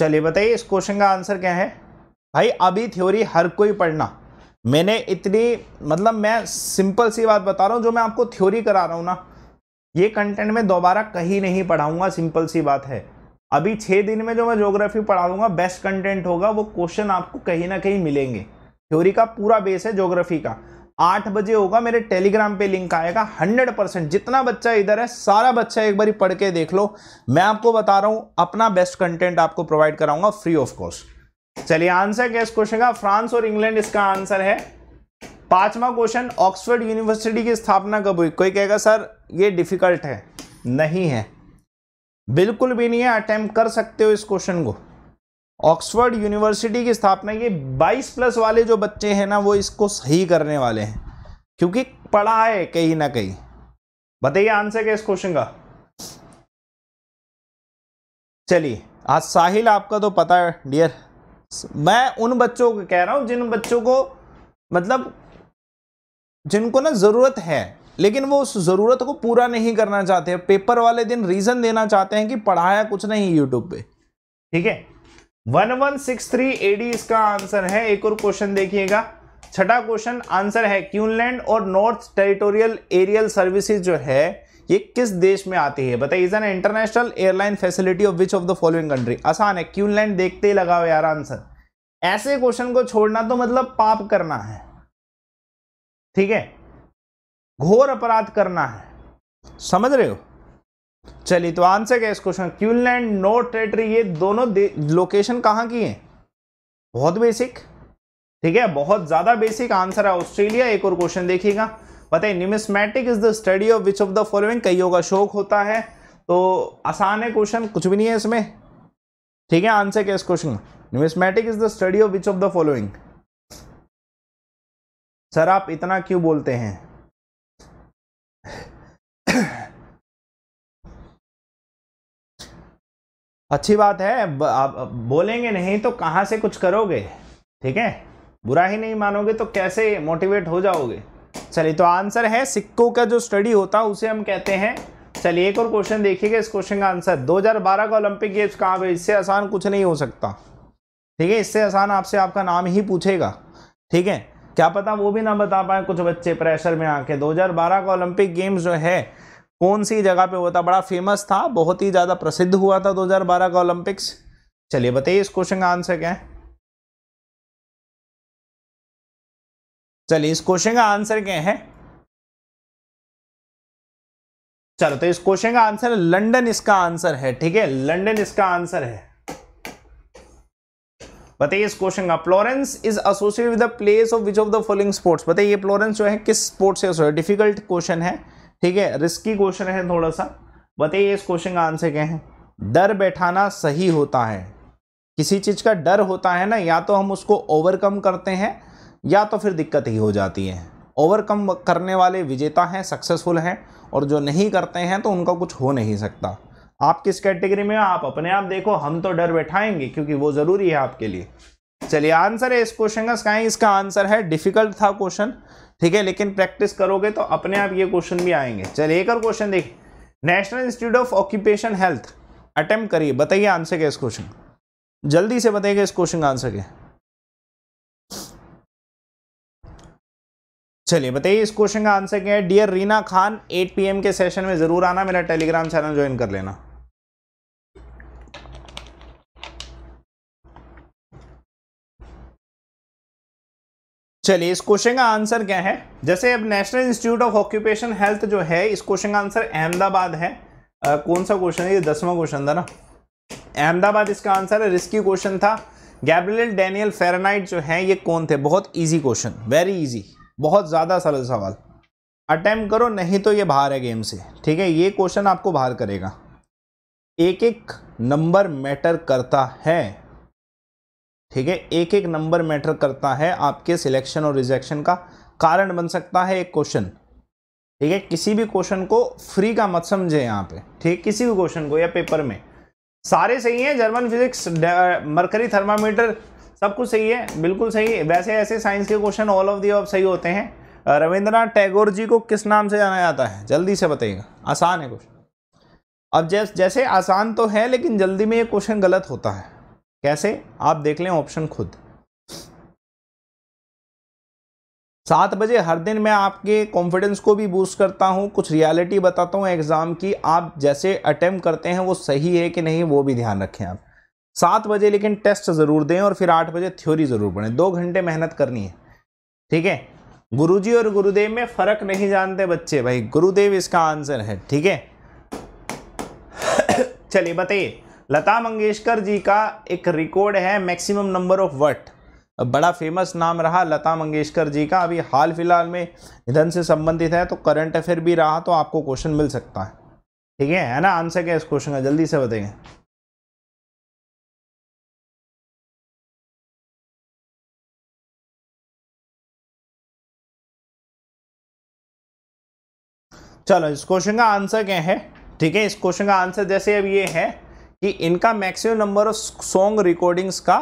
चलिए बताइए इस क्वेश्चन का आंसर क्या है भाई अभी थ्योरी हर कोई पढ़ना मैंने इतनी मतलब मैं सिंपल सी बात बता रहा हूँ जो मैं आपको थ्योरी करा रहा हूँ ना ये कंटेंट मैं दोबारा कहीं नहीं पढ़ाऊँगा सिंपल सी बात है अभी छः दिन में जो मैं ज्योग्राफी पढ़ा दूंगा बेस्ट कंटेंट होगा वो क्वेश्चन आपको कहीं ना कहीं मिलेंगे थ्योरी का पूरा बेस है ज्योग्राफी का आठ बजे होगा मेरे टेलीग्राम पे लिंक आएगा हंड्रेड परसेंट जितना बच्चा इधर है सारा बच्चा एक बार पढ़ के देख लो मैं आपको बता रहा हूं अपना बेस्ट कंटेंट आपको प्रोवाइड कराऊंगा फ्री ऑफ कॉस्ट चलिए आंसर क्या इस क्वेश्चन का फ्रांस और इंग्लैंड इसका आंसर है पांचवा क्वेश्चन ऑक्सफर्ड यूनिवर्सिटी की स्थापना कब हुई कोई कहेगा सर ये डिफिकल्ट है नहीं है बिल्कुल भी नहीं है अटेम्प्ट कर सकते हो इस क्वेश्चन को ऑक्सफर्ड यूनिवर्सिटी की स्थापना की 22 प्लस वाले जो बच्चे हैं ना वो इसको सही करने वाले हैं क्योंकि पढ़ा है कहीं ना कहीं बताइए आंसर क्या इस क्वेश्चन का चलिए आज साहिल आपका तो पता है डियर मैं उन बच्चों को कह रहा हूं जिन बच्चों को मतलब जिनको ना ज़रूरत है लेकिन वो उस ज़रूरत को पूरा नहीं करना चाहते पेपर वाले दिन रीज़न देना चाहते हैं कि पढ़ाया कुछ नहीं यूट्यूब पे ठीक है 1163 एडी इसका आंसर है एक और क्वेश्चन देखिएगा छठा क्वेश्चन आंसर है क्यूनलैंड और नॉर्थ टेरिटोरियल एरियल सर्विसेज जो है ये किस देश में आती है बताइए is an international airline facility of which of the following country आसान है क्यूनलैंड देखते ही लगाओ यार आंसर ऐसे क्वेश्चन को छोड़ना तो मतलब पाप करना है ठीक है घोर अपराध करना है समझ रहे हो चलिए तो आंसर क्या इस क्वेश्चन क्यूनलैंड नॉर्थ टेरेटरी ये दोनों लोकेशन कहाँ की हैं बहुत बेसिक ठीक है बहुत ज़्यादा बेसिक आंसर है ऑस्ट्रेलिया एक और क्वेश्चन देखिएगा बताइए numismatics is the study of which of the following कईयों का शौक होता है तो आसान है क्वेश्चन कुछ भी नहीं है इसमें ठीक है आंसर क्या इस question numismatics is the study of which of the following sir आप इतना क्यों बोलते हैं अच्छी बात है आप बोलेंगे नहीं तो कहाँ से कुछ करोगे ठीक है बुरा ही नहीं मानोगे तो कैसे मोटिवेट हो जाओगे चलिए तो आंसर है सिक्कों का जो स्टडी होता है उसे हम कहते हैं चलिए एक और क्वेश्चन देखिएगा इस क्वेश्चन का आंसर 2012 का ओलंपिक गेम्स कहाँ पे इससे आसान कुछ नहीं हो सकता ठीक है इससे आसान आपसे आपका नाम ही पूछेगा ठीक है क्या पता वो भी ना बता पाए कुछ बच्चे प्रेशर में आके 2012 का ओलंपिक गेम्स जो है कौन सी जगह पे हुआ था बड़ा फेमस था बहुत ही ज़्यादा प्रसिद्ध हुआ था 2012 का ओलंपिक्स चलिए बताइए इस क्वेश्चन का आंसर क्या है चलिए इस क्वेश्चन का आंसर क्या है चलो तो इस क्वेश्चन का आंसर लंदन इसका आंसर है ठीक है लंदन इसका आंसर है बताइए इस क्वेश्चन का Florence is associated with the place of which of the following sports बताइए फ्लोरेंस जो है किस स्पोर्ट्स से डिफिकल्ट क्वेश्चन है ठीक है रिस्की क्वेश्चन है थोड़ा सा बताइए इस क्वेश्चन का आंसर क्या है डर बैठाना सही होता है किसी चीज़ का डर होता है ना या तो हम उसको ओवरकम करते हैं या तो फिर दिक्कत ही हो जाती है ओवरकम करने वाले विजेता हैं सक्सेसफुल हैं और जो नहीं करते हैं तो उनका कुछ हो नहीं सकता आप किस कैटेगरी में आप अपने आप देखो हम तो डर बैठाएंगे क्योंकि वो ज़रूरी है आपके लिए चलिए आंसर है इस क्वेश्चन का इसका आंसर है डिफिकल्ट था क्वेश्चन ठीक है लेकिन प्रैक्टिस करोगे तो अपने आप ये क्वेश्चन भी आएंगे चलिए एक और क्वेश्चन देखिए national institute of occupation health attempt करिए बताइए आंसर क्या इस क्वेश्चन जल्दी से बताइएगा इस क्वेश्चन का आंसर क्या चलिए बताइए इस क्वेश्चन का आंसर क्या है डियर रीना खान 8 पीएम के सेशन में जरूर आना मेरा टेलीग्राम चैनल ज्वाइन कर लेना चलिए इस क्वेश्चन का आंसर क्या है जैसे अब national institute of occupation health जो है इस क्वेश्चन का आंसर अहमदाबाद है आ, कौन सा क्वेश्चन है ये दसवां क्वेश्चन था ना अहमदाबाद इसका आंसर है रिस्की क्वेश्चन था गैब्रियल डेनियल फेरानाइट जो है ये कौन थे बहुत ईजी क्वेश्चन वेरी ईजी बहुत ज़्यादा सरल सवाल अटैम्प करो नहीं तो ये बाहर है गेम से ठीक है ये क्वेश्चन आपको बाहर करेगा एक एक नंबर मैटर करता है ठीक है एक एक नंबर मैटर करता है आपके सिलेक्शन और रिजेक्शन का कारण बन सकता है एक क्वेश्चन ठीक है किसी भी क्वेश्चन को फ्री का मत समझे यहाँ पे ठीक किसी भी क्वेश्चन को या पेपर में सारे सही है जर्मन फिजिक्स मरकरी थर्मामीटर सब कुछ सही है बिल्कुल सही है वैसे ऐसे साइंस के question all of the of सही होते हैं रविंद्रनाथ टैगोर जी को किस नाम से जाना जाता है जल्दी से बताइएगा आसान है क्वेश्चन अब जैसे आसान तो है लेकिन जल्दी में ये क्वेश्चन गलत होता है कैसे आप देख लें ऑप्शन खुद सात बजे हर दिन मैं आपके कॉन्फिडेंस को भी बूस्ट करता हूँ कुछ रियलिटी बताता हूँ एग्ज़ाम की आप जैसे अटेम्प करते हैं वो सही है कि नहीं वो भी ध्यान रखें आप सात बजे लेकिन टेस्ट ज़रूर दें और फिर आठ बजे थ्योरी ज़रूर पढ़ें दो घंटे मेहनत करनी है ठीक है गुरुजी और गुरुदेव में फ़र्क नहीं जानते बच्चे भाई गुरुदेव इसका आंसर है ठीक है चलिए बताइए लता मंगेशकर जी का एक रिकॉर्ड है मैक्सिमम नंबर ऑफ वर्ड बड़ा फेमस नाम रहा लता मंगेशकर जी का अभी हाल फिलहाल में निधन से संबंधित है तो करंट अफेयर भी रहा तो आपको क्वेश्चन मिल सकता है ठीक है है ना आंसर क्या इस क्वेश्चन का जल्दी से बताएंगे चलो इस क्वेश्चन का आंसर क्या है ठीक है इस क्वेश्चन का आंसर जैसे अब ये है कि इनका maximum number of song recordings का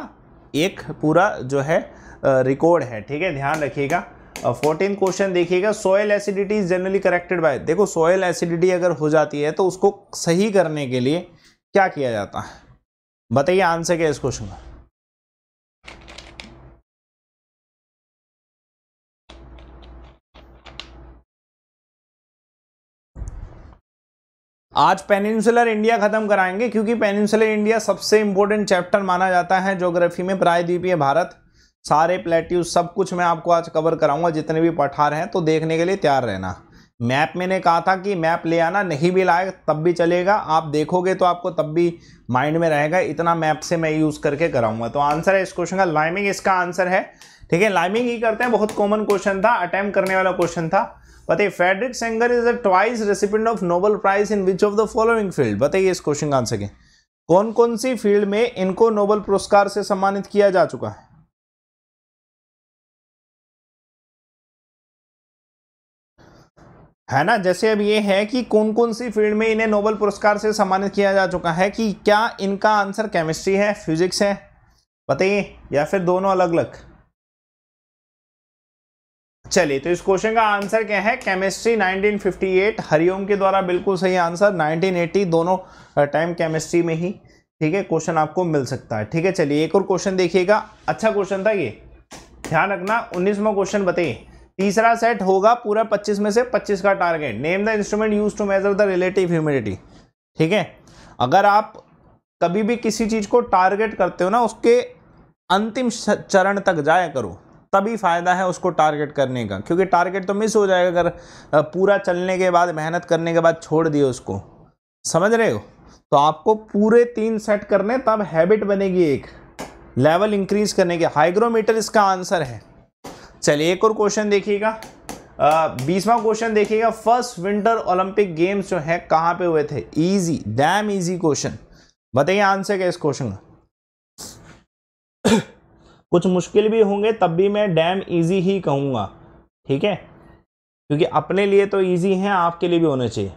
एक पूरा जो है रिकॉर्ड है ठीक है ध्यान रखिएगा फोर्टीन क्वेश्चन देखिएगा soil acidity is generally corrected by देखो सॉयल एसिडिटी अगर हो जाती है तो उसको सही करने के लिए क्या किया जाता है बताइए आंसर क्या है इस क्वेश्चन का आज पेनिनसुलर इंडिया खत्म कराएंगे क्योंकि पेनिनसुलर इंडिया सबसे इंपॉर्टेंट चैप्टर माना जाता है ज्योग्राफी में प्रायद्वीपीय भारत सारे प्लेट्यू सब कुछ मैं आपको आज कवर कराऊंगा जितने भी पठार हैं तो देखने के लिए तैयार रहना मैप मैंने कहा था कि मैप ले आना नहीं भी लाए तब भी चलेगा आप देखोगे तो आपको तब भी माइंड में रहेगा इतना मैप से मैं यूज़ करके कराऊंगा तो आंसर है इस क्वेश्चन का लाइमिंग इसका आंसर है ठीक है लाइमिंग ही करते हैं बहुत कॉमन क्वेश्चन था अटैम्प्ट करने वाला क्वेश्चन था बताइए Frederick Sanger is a twice recipient of Nobel prize in which of the following field बताइए इस क्वेश्चन का आंसर के कौन कौन सी फील्ड में इनको नोबल पुरस्कार से सम्मानित किया जा चुका है है ना जैसे अब ये है कि कौन कौन सी फील्ड में इन्हें नोबल पुरस्कार से सम्मानित किया जा चुका है कि क्या इनका आंसर केमिस्ट्री है फिजिक्स है बताइए या फिर दोनों अलग अलग चलिए तो इस क्वेश्चन का आंसर क्या है केमिस्ट्री 1958 हरिओम के द्वारा बिल्कुल सही आंसर 1980 दोनों टाइम केमिस्ट्री में ही ठीक है क्वेश्चन आपको मिल सकता है ठीक है चलिए एक और क्वेश्चन देखिएगा अच्छा क्वेश्चन था ये ध्यान रखना उन्नीसवा क्वेश्चन बताइए तीसरा सेट होगा पूरा 25 में से 25 का target name the instrument use to measure the relative humidity ठीक है अगर आप कभी भी किसी चीज़ को टारगेट करते हो ना उसके अंतिम चरण तक जाया करो तभी फ़ायदा है उसको टारगेट करने का क्योंकि टारगेट तो मिस हो जाएगा अगर पूरा चलने के बाद मेहनत करने के बाद छोड़ दिए उसको समझ रहे हो तो आपको पूरे तीन सेट करने तब हैबिट बनेगी एक लेवल इंक्रीज करने के हाइग्रोमीटर इसका आंसर है चलिए एक और क्वेश्चन देखिएगा बीसवा क्वेश्चन देखिएगा फर्स्ट विंटर ओलंपिक गेम्स जो है कहाँ पे हुए थे इजी डैम इजी क्वेश्चन बताइए आंसर क्या इस क्वेश्चन का कुछ मुश्किल भी होंगे तब भी मैं डैम ईजी ही कहूँगा ठीक है क्योंकि अपने लिए तो ईजी हैं आपके लिए भी होने चाहिए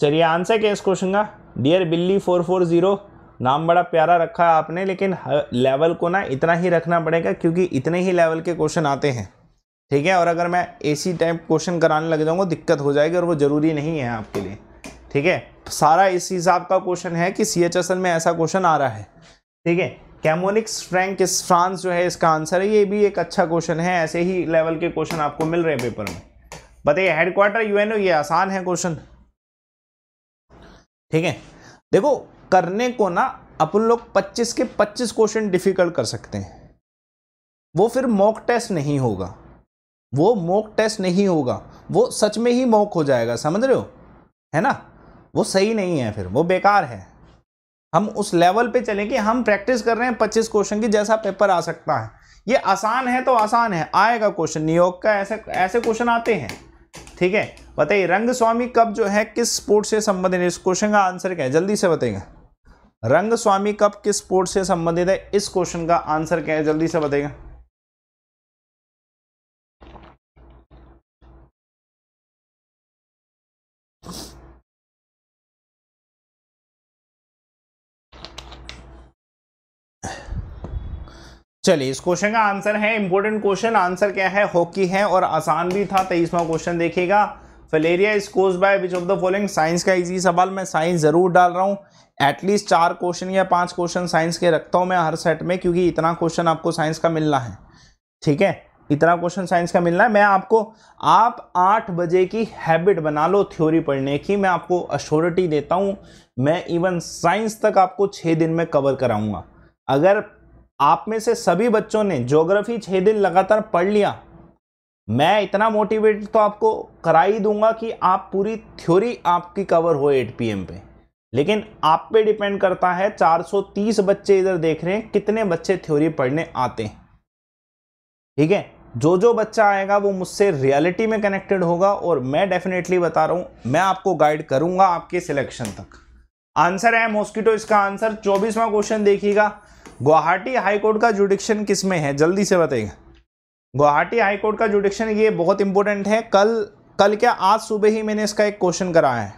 चलिए आंसर क्या इस क्वेश्चन का डियर बिल्ली फोर फोर ज़ीरो नाम बड़ा प्यारा रखा है आपने लेकिन लेवल को ना इतना ही रखना पड़ेगा क्योंकि इतने ही लेवल के क्वेश्चन आते हैं ठीक है और अगर मैं एसी टाइप क्वेश्चन कराने लग जाऊँगा दिक्कत हो जाएगी और वो ज़रूरी नहीं है आपके लिए ठीक है सारा इस हिसाब का क्वेश्चन है कि सी में ऐसा क्वेश्चन आ रहा है ठीक है कैमोनिक फ्रैंक इस फ्रांस जो है इसका आंसर है ये भी एक अच्छा क्वेश्चन है ऐसे ही लेवल के क्वेश्चन आपको मिल रहे हैं पेपर में बताइए हेडक्वार्टर यूएनओ ये आसान है क्वेश्चन ठीक है देखो करने को ना अपन लोग 25 के 25 क्वेश्चन डिफिकल्ट कर सकते हैं वो फिर मॉक टेस्ट नहीं होगा वो मॉक टेस्ट नहीं होगा वो सच में ही मॉक हो जाएगा समझ रहे हो है ना वो सही नहीं है फिर वो बेकार है हम उस लेवल पे चलें कि हम प्रैक्टिस कर रहे हैं पच्चीस क्वेश्चन की जैसा पेपर आ सकता है ये आसान है तो आसान है आएगा क्वेश्चन न्यूयॉर्क का ऐसे ऐसे क्वेश्चन आते हैं ठीक है बताइए रंग स्वामी कप जो है किस स्पोर्ट से संबंधित है इस क्वेश्चन का आंसर क्या है जल्दी से बताइएगा रंग स्वामी कप किस स्पोर्ट से संबंधित है इस क्वेश्चन का आंसर क्या है जल्दी से बताइएगा चलिए इस क्वेश्चन का आंसर है इंपॉर्टेंट क्वेश्चन आंसर क्या है हॉकी है और आसान भी था तेईसवा क्वेश्चन देखिएगा filaria is caused by which of the following science का इजी सवाल मैं साइंस जरूर डाल रहा हूँ एटलीस्ट चार क्वेश्चन या पांच क्वेश्चन साइंस के रखता हूँ मैं हर सेट में क्योंकि इतना क्वेश्चन आपको साइंस का मिलना है ठीक है इतना क्वेश्चन साइंस का मिलना है मैं आपको आप आठ बजे की हैबिट बना लो थ्योरी पढ़ने की मैं आपको अश्योरिटी देता हूँ मैं इवन साइंस तक आपको छः दिन में कवर कराऊंगा अगर आप में से सभी बच्चों ने ज्योग्राफी छः दिन लगातार पढ़ लिया मैं इतना मोटिवेट तो आपको करा ही दूंगा कि आप पूरी थ्योरी आपकी कवर हो 8 पीएम पे लेकिन आप पे डिपेंड करता है 430 बच्चे इधर देख रहे हैं कितने बच्चे थ्योरी पढ़ने आते हैं ठीक है जो जो बच्चा आएगा वो मुझसे रियलिटी में कनेक्टेड होगा और मैं डेफिनेटली बता रहा हूँ मैं आपको गाइड करूँगा आपके सिलेक्शन तक आंसर है मॉस्किटो इसका आंसर चौबीसवा क्वेश्चन देखिएगा गुवाहाटी हाईकोर्ट का जुडिक्शन किस में है जल्दी से बताइए गुवाहाटी हाईकोर्ट का जुडिक्शन ये बहुत इंपॉर्टेंट है कल कल क्या आज सुबह ही मैंने इसका एक क्वेश्चन कराया है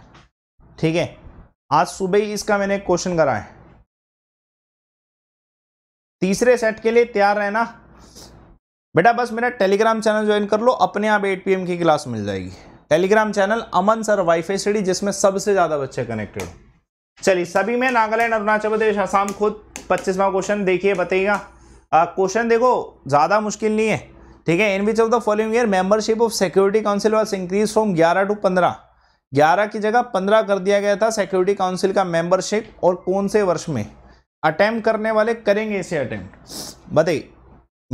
ठीक है आज सुबह ही इसका मैंने एक क्वेश्चन कराया है तीसरे सेट के लिए तैयार रहना बेटा बस मेरा टेलीग्राम चैनल ज्वाइन कर लो अपने आप 8 पीएम की क्लास मिल जाएगी Telegram channel Aman sir wifi study जिसमें सबसे ज़्यादा बच्चे कनेक्टेड हो चलिए सभी में नागालैंड अरुणाचल प्रदेश आसाम खुद पच्चीसवा क्वेश्चन देखिए बताइएगा क्वेश्चन देखो ज़्यादा मुश्किल नहीं है ठीक है in which of the following year membership of security council was increase from ग्यारह टू पंद्रह ग्यारह की जगह पंद्रह कर दिया गया था सिक्योरिटी काउंसिल का मेंबरशिप और कौन से वर्ष में अटैम्प करने वाले करेंगे इसे अटैम्प्ट बताइए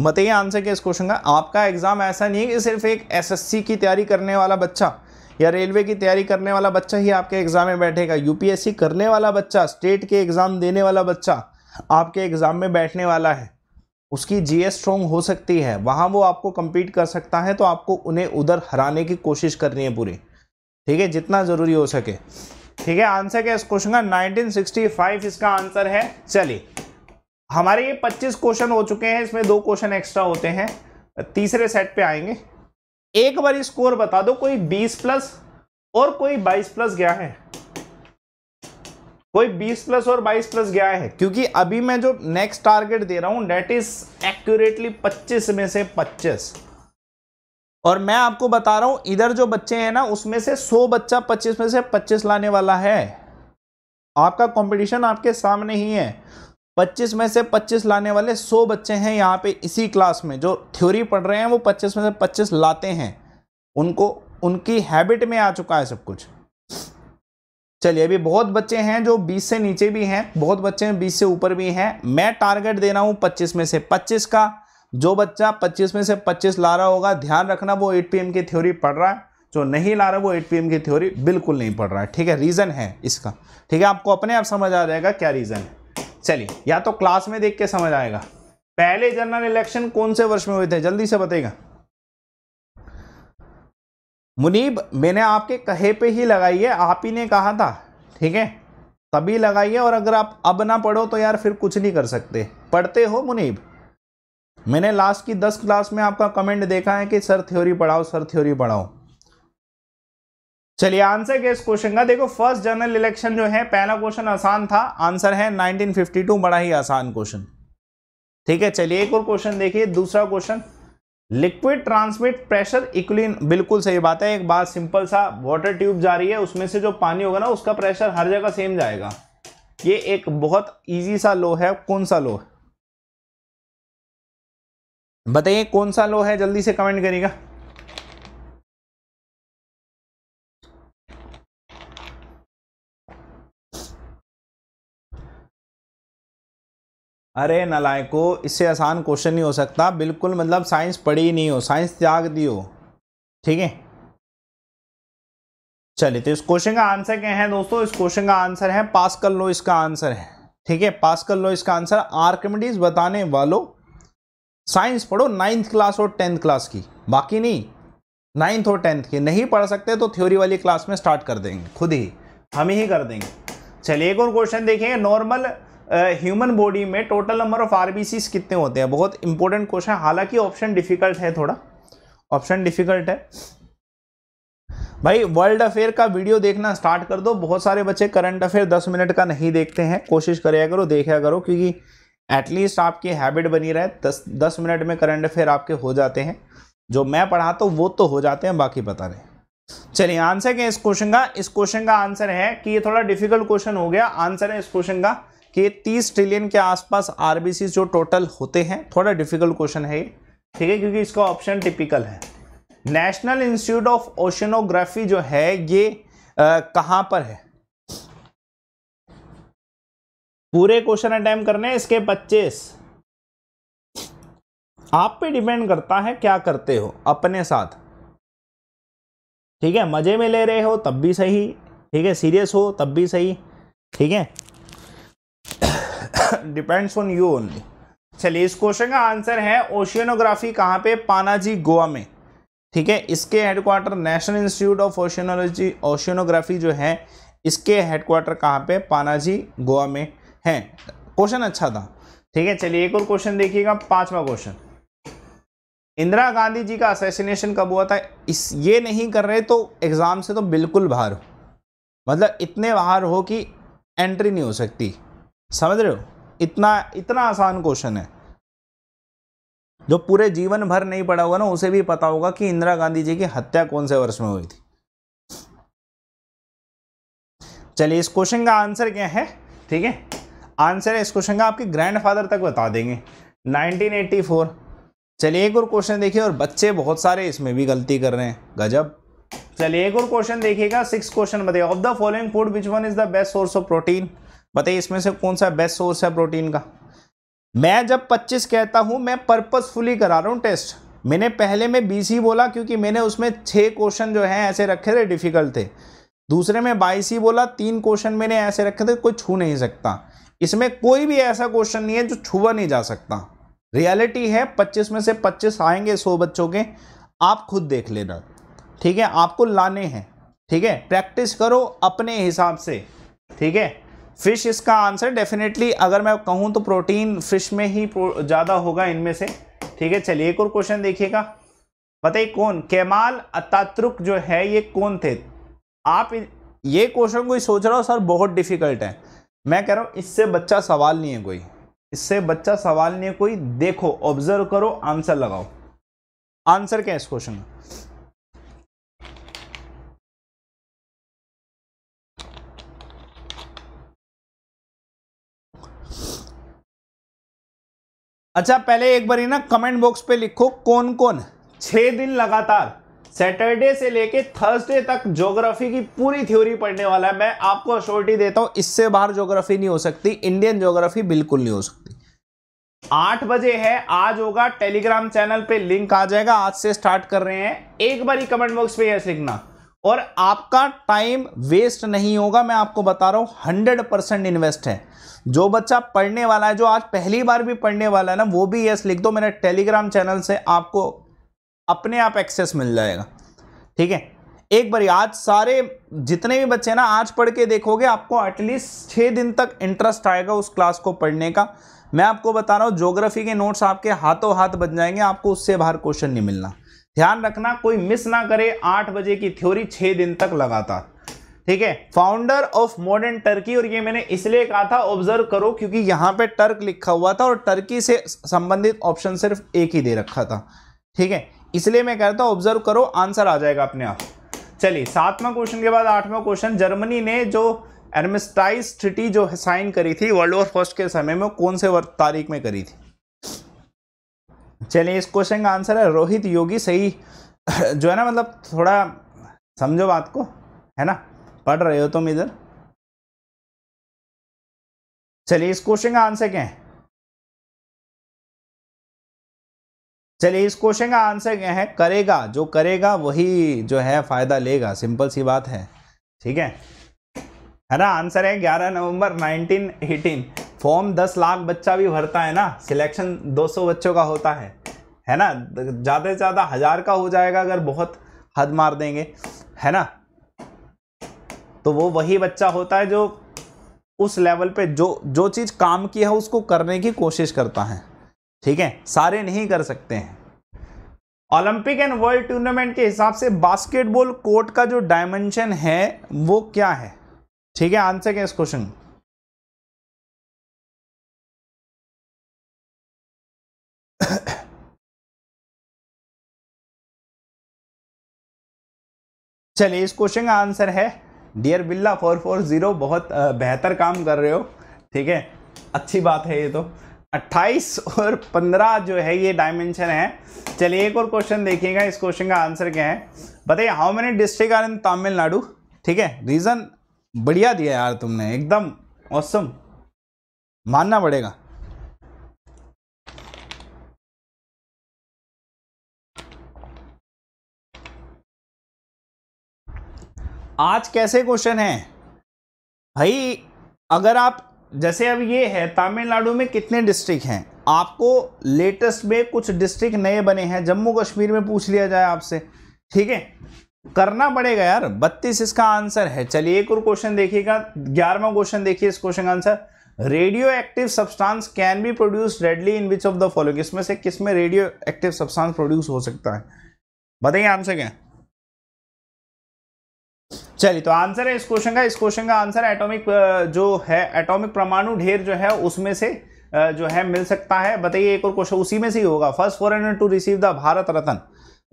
बताइए आंसर क्या इस क्वेश्चन का आपका एग्जाम ऐसा नहीं है कि सिर्फ एक एसएससी की तैयारी करने वाला बच्चा या रेलवे की तैयारी करने वाला बच्चा ही आपके एग्ज़ाम में बैठेगा यूपीएससी करने वाला बच्चा स्टेट के एग्ज़ाम देने वाला बच्चा आपके एग्ज़ाम में बैठने वाला है उसकी जी स्ट्रॉन्ग हो सकती है वहाँ वो आपको कम्पीट कर सकता है तो आपको उन्हें उधर हराने की कोशिश करनी है पूरी ठीक है जितना ज़रूरी हो सके ठीक है आंसर क्या इस क्वेश्चन का 1965 इसका आंसर है चलिए हमारे ये 25 क्वेश्चन हो चुके हैं इसमें दो क्वेश्चन एक्स्ट्रा होते हैं तीसरे सेट पे आएंगे एक बार स्कोर बता दो कोई 20 प्लस और कोई 22 प्लस गया है कोई 20 प्लस और 22 प्लस गया है क्योंकि अभी मैं जो नेक्स्ट टारगेट दे रहा हूं डेट इज एक्यूरेटली 25 में से 25 और मैं आपको बता रहा हूं इधर जो बच्चे हैं ना उसमें से 100 बच्चा 25 में से 25 लाने वाला है आपका कंपटीशन आपके सामने ही है 25 में से 25 लाने वाले 100 बच्चे हैं यहाँ पे इसी क्लास में जो थ्योरी पढ़ रहे हैं वो 25 में से 25 लाते हैं उनको उनकी हैबिट में आ चुका है सब कुछ चलिए अभी बहुत बच्चे हैं जो 20 से नीचे भी हैं बहुत बच्चे हैं 20 से ऊपर भी हैं मैं टारगेट दे रहा हूँ पच्चीस में से पच्चीस का जो बच्चा पच्चीस में से पच्चीस ला रहा होगा ध्यान रखना वो एट पी की थ्योरी पढ़ रहा है जो नहीं ला रहा वो एट पी की थ्योरी बिल्कुल नहीं पढ़ रहा है ठीक है रीज़न है इसका ठीक है आपको अपने आप समझ आ जाएगा क्या रीज़न है चलिए या तो क्लास में देख के समझ आएगा पहले जनरल इलेक्शन कौन से वर्ष में हुए थे जल्दी से बताएगा मुनीब मैंने आपके कहे पे ही लगाई है आप ही ने कहा था ठीक है तभी लगाइए और अगर आप अब ना पढ़ो तो यार फिर कुछ नहीं कर सकते पढ़ते हो मुनीब मैंने लास्ट की दस क्लास में आपका कमेंट देखा है कि सर थ्योरी पढ़ाओ सर थ्योरी पढ़ाओ चलिए आंसर के इस क्वेश्चन का देखो फर्स्ट जनरल इलेक्शन जो है पहला क्वेश्चन आसान था आंसर है 1952 बड़ा ही आसान क्वेश्चन ठीक है चलिए एक और क्वेश्चन देखिए दूसरा question liquid transmit pressure equal बिल्कुल सही बात है एक बात सिंपल सा वाटर ट्यूब जा रही है उसमें से जो पानी होगा ना उसका प्रेशर हर जगह सेम जाएगा ये एक बहुत ईजी सा लो है कौन सा लो है बताइए कौन सा लो है जल्दी से कमेंट करिएगा अरे नलायको इससे आसान क्वेश्चन नहीं हो सकता बिल्कुल मतलब साइंस पढ़ी नहीं हो साइंस त्याग दी हो ठीक है चलिए तो इस क्वेश्चन का आंसर क्या है दोस्तों इस क्वेश्चन का आंसर है पास्कल लो इसका आंसर है ठीक है पास्कल लो इसका आंसर आर्कमिडीज बताने वालों साइंस पढ़ो नाइन्थ क्लास और टेंथ क्लास की बाकी नहीं नाइन्थ और टेंथ की नहीं पढ़ सकते तो थ्योरी वाली क्लास में स्टार्ट कर देंगे खुद ही हम ही कर देंगे चलिए एक और क्वेश्चन देखेंगे नॉर्मल ह्यूमन बॉडी में टोटल नंबर ऑफ आर कितने होते हैं बहुत इंपॉर्टेंट क्वेश्चन हालांकि ऑप्शन डिफिकल्ट है थोड़ा ऑप्शन डिफिकल्ट है भाई वर्ल्ड अफेयर का वीडियो देखना स्टार्ट कर दो बहुत सारे बच्चे करंट अफेयर दस मिनट का नहीं देखते हैं कोशिश करे करो देखा करो क्योंकि एटलीस्ट आपकी हैबिट बनी रहे दस दस मिनट में करंट अफेयर आपके हो जाते हैं जो मैं पढ़ाता हूँ वो तो हो जाते हैं बाकी पता नहीं चलिए आंसर क्या इस क्वेश्चन का इस क्वेश्चन का आंसर है कि ये थोड़ा डिफिकल्ट क्वेश्चन हो गया आंसर है इस क्वेश्चन का कि 30 ट्रिलियन के आसपास आरबीसी जो टोटल होते हैं थोड़ा डिफिकल्ट क्वेश्चन है ठीक है क्योंकि इसका ऑप्शन टिपिकल है नेशनल इंस्टीट्यूट ऑफ ओशनोग्राफी जो है ये कहाँ पर है पूरे क्वेश्चन अटैम्प करने इसके 25 आप पे डिपेंड करता है क्या करते हो अपने साथ ठीक है मज़े में ले रहे हो तब भी सही ठीक है सीरियस हो तब भी सही ठीक है डिपेंड्स ऑन यू ओनली चलिए इस क्वेश्चन का आंसर है ओशियनोग्राफी कहाँ पे पानाजी गोवा में ठीक है इसके headquarter national institute of oceanology oceanography जो है इसके हेडक्वार्टर कहाँ पे पानाजी गोवा में है क्वेश्चन अच्छा था ठीक है चलिए एक और क्वेश्चन देखिएगा पांचवा क्वेश्चन इंदिरा गांधी जी का असैसिनेशन कब हुआ था इस ये नहीं कर रहे तो एग्ज़ाम से तो बिल्कुल बाहर हो मतलब इतने बाहर हो कि एंट्री नहीं हो सकती समझ रहे हो इतना इतना आसान क्वेश्चन है जो पूरे जीवन भर नहीं पढ़ा होगा ना उसे भी पता होगा कि इंदिरा गांधी जी की हत्या कौन से वर्ष में हुई थी चलिए इस क्वेश्चन का आंसर क्या है ठीक है आंसर है इस क्वेश्चन का आपके ग्रैंडफादर तक बता देंगे 1984 चलिए एक और क्वेश्चन देखिए और बच्चे बहुत सारे इसमें भी गलती कर रहे हैं गजब चलिए एक और क्वेश्चन देखिएगा सिक्स क्वेश्चन बताइए of the following food which one is the best source of protein बताइए इसमें से कौन सा बेस्ट सोर्स है प्रोटीन का मैं जब 25 कहता हूं मैं पर्पसफुली करा रहा हूँ टेस्ट मैंने पहले में बीस ही बोला क्योंकि मैंने उसमें छः क्वेश्चन जो हैं ऐसे रखे थे डिफ़िकल्ट थे दूसरे में बाईस ही बोला तीन क्वेश्चन मैंने ऐसे रखे थे कोई छू नहीं सकता इसमें कोई भी ऐसा क्वेश्चन नहीं है जो छुआ नहीं जा सकता रियलिटी है पच्चीस में से पच्चीस आएंगे सौ बच्चों के आप खुद देख लेना ठीक है आपको लाने हैं ठीक है प्रैक्टिस करो अपने हिसाब से ठीक है फिश इसका आंसर डेफिनेटली अगर मैं कहूँ तो प्रोटीन फिश में ही ज़्यादा होगा इनमें से ठीक है चलिए एक और क्वेश्चन देखिएगा बताइए कौन केमाल अतात्रुक जो है ये कौन थे आप ये क्वेश्चन कोई सोच रहा हो सर बहुत डिफिकल्ट है मैं कह रहा हूँ इससे बच्चा सवाल नहीं है कोई इससे बच्चा सवाल नहीं है कोई देखो ऑब्जर्व करो आंसर लगाओ आंसर क्या है इस क्वेश्चन का अच्छा पहले एक बार ना कमेंट बॉक्स पे लिखो कौन कौन छह दिन लगातार सैटरडे से लेके थर्सडे तक ज्योग्राफी की पूरी थ्योरी पढ़ने वाला है मैं आपको अशोरिटी देता हूं इससे बाहर ज्योग्राफी नहीं हो सकती इंडियन ज्योग्राफी बिल्कुल नहीं हो सकती आठ बजे है आज होगा टेलीग्राम चैनल पे लिंक आ जाएगा आज से स्टार्ट कर रहे हैं एक बार ही कमेंट बॉक्स पे यह लिखना और आपका टाइम वेस्ट नहीं होगा मैं आपको बता रहा हूँ हंड्रेड परसेंट इन्वेस्ट है जो बच्चा पढ़ने वाला है जो आज पहली बार भी पढ़ने वाला है ना वो भी यस लिख दो मेरे टेलीग्राम चैनल से आपको अपने आप एक्सेस मिल जाएगा ठीक है एक बार आज सारे जितने भी बच्चे ना आज पढ़ के देखोगे आपको एटलीस्ट छः दिन तक इंटरेस्ट आएगा उस क्लास को पढ़ने का मैं आपको बता रहा हूँ ज्योग्राफी के नोट्स आपके हाथों हाथ बन जाएंगे आपको उससे बाहर क्वेश्चन नहीं मिलना ध्यान रखना कोई मिस ना करे आठ बजे की थ्योरी छः दिन तक लगातार ठीक है फाउंडर ऑफ मॉडर्न टर्की और ये मैंने इसलिए कहा था ऑब्जर्व करो क्योंकि यहाँ पे टर्क लिखा हुआ था और टर्की से संबंधित ऑप्शन सिर्फ एक ही दे रखा था ठीक है इसलिए मैं कहता हूँ ऑब्जर्व करो आंसर आ जाएगा अपने आप चलिए सातवां क्वेश्चन के बाद आठवां क्वेश्चन जर्मनी ने जो एडमिस्टाइज ट्रिटी जो साइन करी थी वर्ल्ड वॉर फर्स्ट के समय में कौन से तारीख में करी थी चलिए इस क्वेश्चन का आंसर है रोहित योगी सही जो है ना मतलब थोड़ा समझो बात को है ना पढ़ रहे हो तुम इधर चलिए इस क्वेश्चन का आंसर क्या है चलिए इस क्वेश्चन का आंसर क्या है करेगा जो करेगा वही जो है फायदा लेगा सिंपल सी बात है ठीक है है ना आंसर है ग्यारह नवंबर 1918 फॉर्म दस लाख बच्चा भी भरता है ना सिलेक्शन 200 बच्चों का होता है है ना ज़्यादा से ज़्यादा हज़ार का हो जाएगा अगर बहुत हद मार देंगे है ना तो वो वही बच्चा होता है जो उस लेवल पे जो जो चीज़ काम की है उसको करने की कोशिश करता है ठीक है सारे नहीं कर सकते हैं ओलंपिक एंड वर्ल्ड टूर्नामेंट के हिसाब से बास्केटबॉल कोर्ट का जो डायमेंशन है वो क्या है ठीक है आंसर क्या इस क्वेश्चन चलिए इस क्वेश्चन का आंसर है डियर बिल्ला फोर फोर ज़ीरो बहुत बेहतर काम कर रहे हो ठीक है अच्छी बात है ये तो 28 और 15 जो है ये डायमेंशन है चलिए एक और क्वेश्चन देखिएगा इस क्वेश्चन का आंसर क्या है बताइए how many district are in Tamil Nadu ठीक है रीज़न बढ़िया दिया यार तुमने एकदम औसम मानना पड़ेगा आज कैसे क्वेश्चन है भाई अगर आप जैसे अब ये है तमिलनाडु में कितने डिस्ट्रिक्ट हैं आपको लेटेस्ट में कुछ डिस्ट्रिक्ट नए बने हैं जम्मू कश्मीर में पूछ लिया जाए आपसे ठीक है करना पड़ेगा यार बत्तीस इसका आंसर है चलिए एक और क्वेश्चन देखिएगा ग्यारहवा क्वेश्चन देखिए इस क्वेश्चन का answer radio active substance can be produce readily in which of the following इसमें से किस में रेडियो एक्टिव सब्सटेंस प्रोड्यूस हो सकता है बताइए आंसर क्या है चलिए तो आंसर है इस क्वेश्चन का इस क्वेश्चन का आंसर एटॉमिक जो है एटॉमिक परमाणु ढेर जो है उसमें से जो है मिल सकता है बताइए एक और क्वेश्चन उसी में से ही होगा first foreigner to receive the Bharat Ratna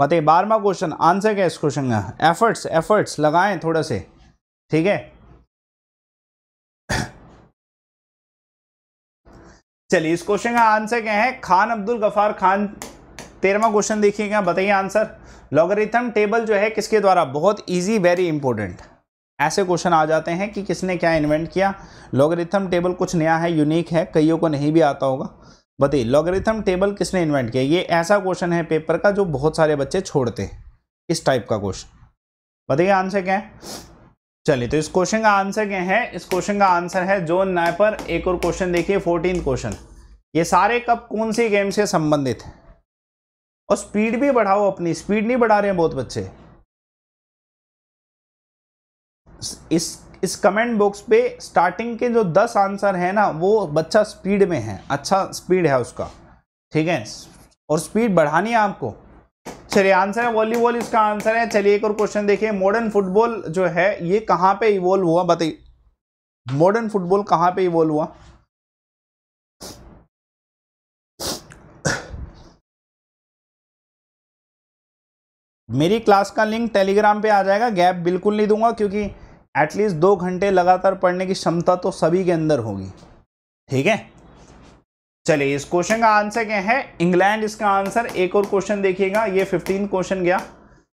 बताइए बारहवा क्वेश्चन आंसर क्या है इस क्वेश्चन का एफर्ट्स एफर्ट्स लगाएं थोड़ा से ठीक है चलिए इस क्वेश्चन का आंसर क्या है खान अब्दुल गफार खान तेरहवा क्वेश्चन देखिएगा बताइए आंसर लॉगरिथम टेबल जो है किसके द्वारा बहुत ईजी वेरी इंपॉर्टेंट ऐसे क्वेश्चन आ जाते हैं कि किसने क्या इन्वेंट किया लॉगरिथम टेबल कुछ नया है यूनिक है कईयों को नहीं भी आता होगा बताइए लॉगरिथम टेबल किसने इन्वेंट किया ये ऐसा क्वेश्चन है पेपर का जो बहुत सारे बच्चे छोड़ते हैं इस टाइप का क्वेश्चन बताइए आंसर क्या है चलिए तो इस क्वेश्चन का आंसर क्या है इस क्वेश्चन का आंसर है जो नायपर एक और क्वेश्चन देखिए फोर्टीन क्वेश्चन ये सारे कप कौन सी गेम से संबंधित है और स्पीड भी बढ़ाओ अपनी स्पीड नहीं बढ़ा रहे हैं बहुत बच्चे इस इस कमेंट बॉक्स पे स्टार्टिंग के जो दस आंसर है ना वो बच्चा स्पीड में है अच्छा स्पीड है उसका ठीक है और स्पीड बढ़ानी है आपको चलिए आंसर है वॉलीबॉल इसका आंसर है चलिए एक और क्वेश्चन देखिए मॉडर्न फुटबॉल जो है ये कहाँ पे इवॉल्व हुआ बताइए मॉडर्न फुटबॉल कहाँ पे इवॉल्व हुआ मेरी क्लास का लिंक टेलीग्राम पे आ जाएगा गैप बिल्कुल नहीं दूंगा क्योंकि एटलीस्ट दो घंटे लगातार पढ़ने की क्षमता तो सभी के अंदर होगी ठीक है चलिए इस क्वेश्चन का आंसर क्या है इंग्लैंड इसका आंसर एक और क्वेश्चन देखिएगा ये फिफ्टीन क्वेश्चन गया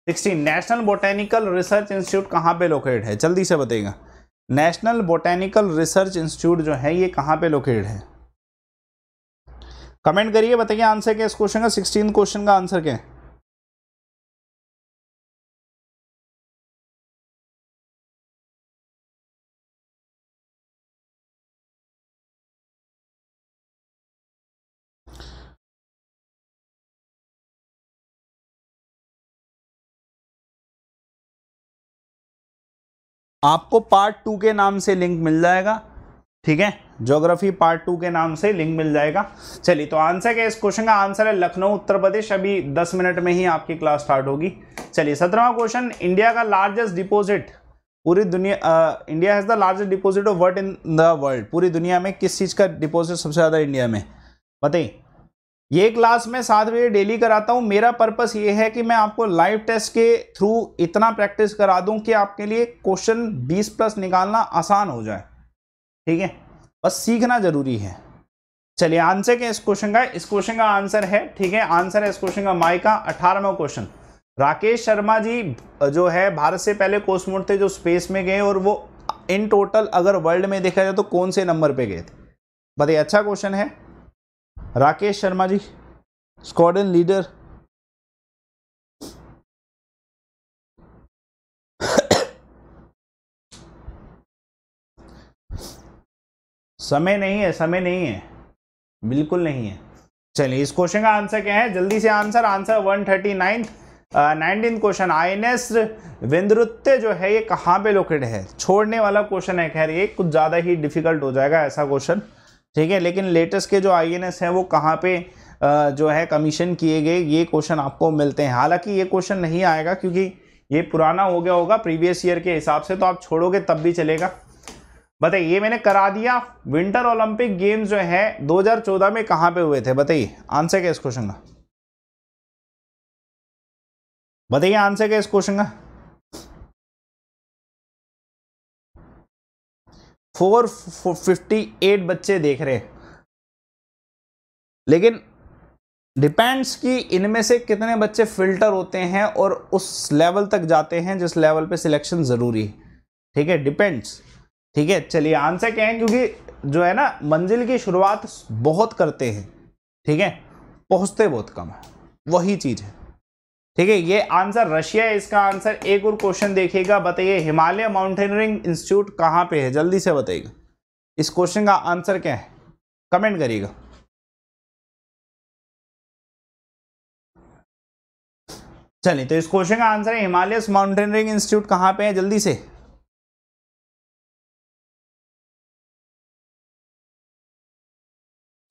sixteen national botanical research institute कहाँ पे लोकेट है जल्दी से बताइएगा नेशनल बोटेनिकल रिसर्च इंस्टीट्यूट जो है ये कहाँ पे लोकेटेड है कमेंट करिए बताइए आंसर क्या इस क्वेश्चन का सिक्सटीन क्वेश्चन का आंसर क्या है आपको पार्ट टू के नाम से लिंक मिल जाएगा ठीक है ज्योग्राफी पार्ट टू के नाम से लिंक मिल जाएगा चलिए तो आंसर क्या इस क्वेश्चन का आंसर है लखनऊ उत्तर प्रदेश अभी 10 मिनट में ही आपकी क्लास स्टार्ट होगी चलिए सत्रहवा क्वेश्चन इंडिया का लार्जेस्ट डिपॉजिट पूरी दुनिया आ, India has the largest deposit of wort in the world पूरी दुनिया में किस चीज़ का डिपॉजिट सबसे ज़्यादा इंडिया में बताइए ये क्लास मैं सात बजे डेली कराता हूँ मेरा पर्पस ये है कि मैं आपको लाइव टेस्ट के थ्रू इतना प्रैक्टिस करा दूँ कि आपके लिए क्वेश्चन 20 प्लस निकालना आसान हो जाए ठीक है बस सीखना जरूरी है चलिए आंसर क्या इस क्वेश्चन का इस क्वेश्चन का आंसर है ठीक है आंसर है इस क्वेश्चन का माई का अठारहवा क्वेश्चन राकेश शर्मा जी जो है भारत से पहले कोस्मोट थे जो स्पेस में गए और वो इन टोटल अगर वर्ल्ड में देखा जाए तो कौन से नंबर पे गए थे बताइए अच्छा क्वेश्चन है राकेश शर्मा जी स्क्वाडन लीडर समय नहीं है समय नहीं है बिल्कुल नहीं है चलिए इस क्वेश्चन का आंसर क्या है जल्दी से answer answer one thirty ninth nineteen question I N S विन्द्रुत्य जो है ये कहाँ पे लोकेट है छोड़ने वाला क्वेश्चन है खैर ये कुछ ज़्यादा ही डिफिकल्ट हो जाएगा ऐसा क्वेश्चन ठीक है लेकिन लेटेस्ट के जो आई एन एस हैं वो कहाँ पे जो है कमीशन किए गए ये क्वेश्चन आपको मिलते हैं हालांकि ये क्वेश्चन नहीं आएगा क्योंकि ये पुराना हो गया होगा प्रीवियस ईयर के हिसाब से तो आप छोड़ोगे तब भी चलेगा बताइए ये मैंने करा दिया विंटर ओलंपिक गेम्स जो है 2014 में कहाँ पे हुए थे बताइए आंसर क्या इस क्वेश्चन का बताइए आंसर क्या इस क्वेश्चन का फोर फिफ्टी एट बच्चे देख रहे हैं लेकिन डिपेंड्स कि इनमें से कितने बच्चे फिल्टर होते हैं और उस लेवल तक जाते हैं जिस लेवल पे सिलेक्शन ज़रूरी है ठीक है डिपेंड्स ठीक है चलिए आंसर क्या है क्योंकि जो है ना मंजिल की शुरुआत बहुत करते हैं ठीक है पहुँचते बहुत कम है वही चीज़ है ठीक है ये आंसर रशिया है इसका आंसर एक और क्वेश्चन देखिएगा बताइए हिमालय माउंटेनियरिंग इंस्टीट्यूट कहाँ पे है जल्दी से बताइएगा इस क्वेश्चन का आंसर क्या है कमेंट करिएगा चलिए तो इस क्वेश्चन का आंसर है हिमालय माउंटेनियरिंग इंस्टीट्यूट कहाँ पे है जल्दी से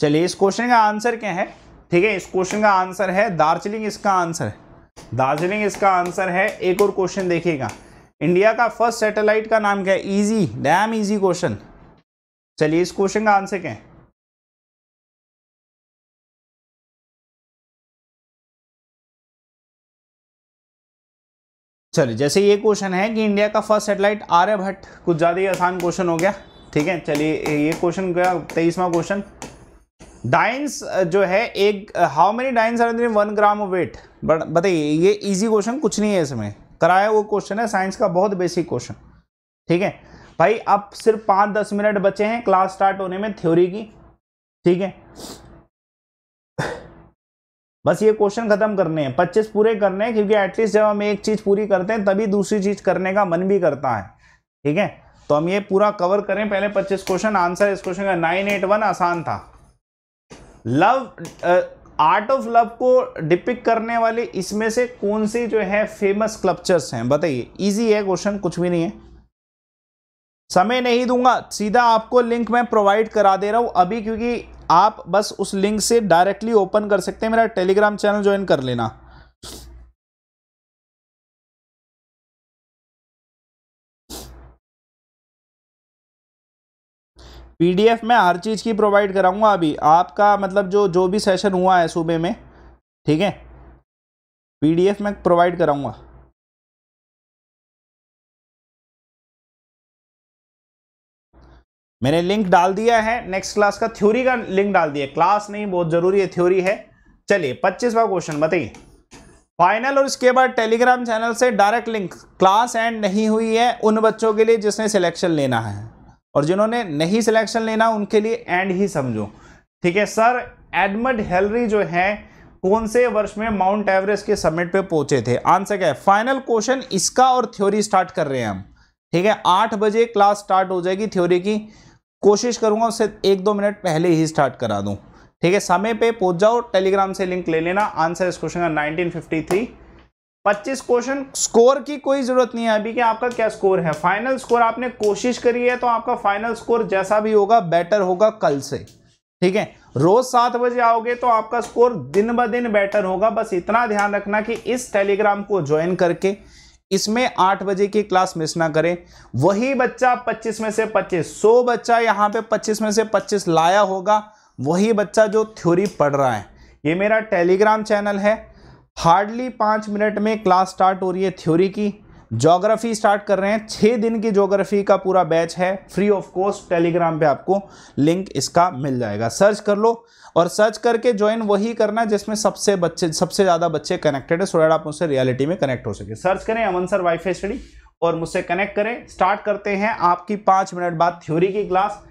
चलिए इस क्वेश्चन का आंसर क्या है ठीक है इस क्वेश्चन का आंसर है दार्जिलिंग इसका आंसर है दार्जिलिंग इसका आंसर है एक और क्वेश्चन देखिएगा इंडिया का फर्स्ट सैटेलाइट का नाम क्या है इजी डैम इजी क्वेश्चन चलिए इस क्वेश्चन का आंसर क्या है चलिए जैसे ये क्वेश्चन है कि इंडिया का फर्स्ट सेटेलाइट आर्यभट्ट कुछ ज़्यादा ही आसान क्वेश्चन हो गया ठीक है चलिए ये क्वेश्चन क्या तेईसवा क्वेश्चन डाइंस जो है एक how many dynes are in one gram of weight but बताइए ये इजी क्वेश्चन कुछ नहीं है इसमें कराया वो क्वेश्चन है साइंस का बहुत बेसिक क्वेश्चन ठीक है भाई अब सिर्फ पाँच दस मिनट बचे हैं क्लास स्टार्ट होने में थ्योरी की ठीक है बस ये क्वेश्चन खत्म करने हैं पच्चीस पूरे करने हैं क्योंकि एटलीस्ट जब हम एक चीज़ पूरी करते हैं तभी दूसरी चीज़ करने का मन भी करता है ठीक है तो हम ये पूरा कवर करें पहले पच्चीस क्वेश्चन आंसर इस क्वेश्चन का नाइन एट वन आसान था लव आर्ट ऑफ लव को डिपिक करने वाले इसमें से कौन सी जो है फेमस क्लप्चर्स हैं बताइए इजी है क्वेश्चन कुछ भी नहीं है समय नहीं दूंगा सीधा आपको लिंक मैं प्रोवाइड करा दे रहा हूं अभी क्योंकि आप बस उस लिंक से डायरेक्टली ओपन कर सकते हैं मेरा टेलीग्राम चैनल ज्वाइन कर लेना पीडीएफ में हर चीज़ की प्रोवाइड कराऊंगा अभी आपका मतलब जो जो भी सेशन हुआ है सूबे में ठीक है पीडीएफ में प्रोवाइड कराऊंगा मैंने लिंक डाल दिया है नेक्स्ट क्लास का थ्योरी का लिंक डाल दिया क्लास नहीं बहुत जरूरी है थ्योरी है चलिए पच्चीसवा क्वेश्चन बताइए फाइनल और इसके बाद टेलीग्राम चैनल से डायरेक्ट लिंक क्लास एंड नहीं हुई है उन बच्चों के लिए जिसने सिलेक्शन लेना है और जिन्होंने नहीं सिलेक्शन लेना उनके लिए एंड ही समझो ठीक है सर एडमंड हेलरी जो है कौन से वर्ष में माउंट एवरेस्ट के समिट पे पहुंचे थे आंसर क्या है फाइनल क्वेश्चन इसका और थ्योरी स्टार्ट कर रहे हैं हम ठीक है आठ बजे क्लास स्टार्ट हो जाएगी थ्योरी की कोशिश करूंगा उससे एक दो मिनट पहले ही स्टार्ट करा दूं ठीक है समय पे पहुंच जाओ टेलीग्राम से लिंक ले लेना आंसर इस क्वेश्चन का नाइनटीन पच्चीस क्वेश्चन स्कोर की कोई ज़रूरत नहीं है अभी कि आपका क्या स्कोर है फाइनल स्कोर आपने कोशिश करी है तो आपका फाइनल स्कोर जैसा भी होगा बेटर होगा कल से ठीक है रोज सात बजे आओगे तो आपका स्कोर दिन ब दिन बेटर होगा बस इतना ध्यान रखना कि इस टेलीग्राम को ज्वाइन करके इसमें आठ बजे की क्लास मिस ना करें वही बच्चा पच्चीस में से पच्चीस सो बच्चा यहाँ पे पच्चीस में से पच्चीस लाया होगा वही बच्चा जो थ्योरी पढ़ रहा है ये मेरा टेलीग्राम चैनल है हार्डली पाँच मिनट में क्लास स्टार्ट हो रही है थ्योरी की जोग्राफी स्टार्ट कर रहे हैं छः दिन की जोग्राफी का पूरा बैच है फ्री ऑफ कॉस्ट टेलीग्राम पे आपको लिंक इसका मिल जाएगा सर्च कर लो और सर्च करके ज्वाइन वही करना जिसमें सबसे बच्चे सबसे ज़्यादा बच्चे कनेक्टेड है सो डेट आप मुझसे रियलिटी में कनेक्ट हो सके सर्च करें अमन सर वाईफाई स्टडी और मुझसे कनेक्ट करें स्टार्ट करते हैं आपकी पाँच मिनट बाद थ्योरी की क्लास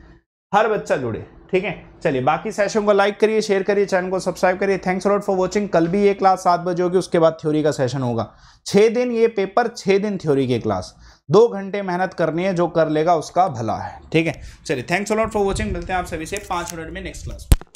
हर बच्चा जुड़े ठीक है चलिए बाकी सेशन को लाइक करिए शेयर करिए चैनल को सब्सक्राइब करिए थैंक्स लॉट फॉर वॉचिंग कल भी ये क्लास सात बजे होगी उसके बाद थ्योरी का सेशन होगा छः दिन ये पेपर छः दिन थ्योरी के क्लास दो घंटे मेहनत करनी है जो कर लेगा उसका भला है ठीक है चलिए थैंक्स लॉट फॉर वॉचिंग मिलते हैं आप सभी से पाँच मिनट में नेक्स्ट क्लास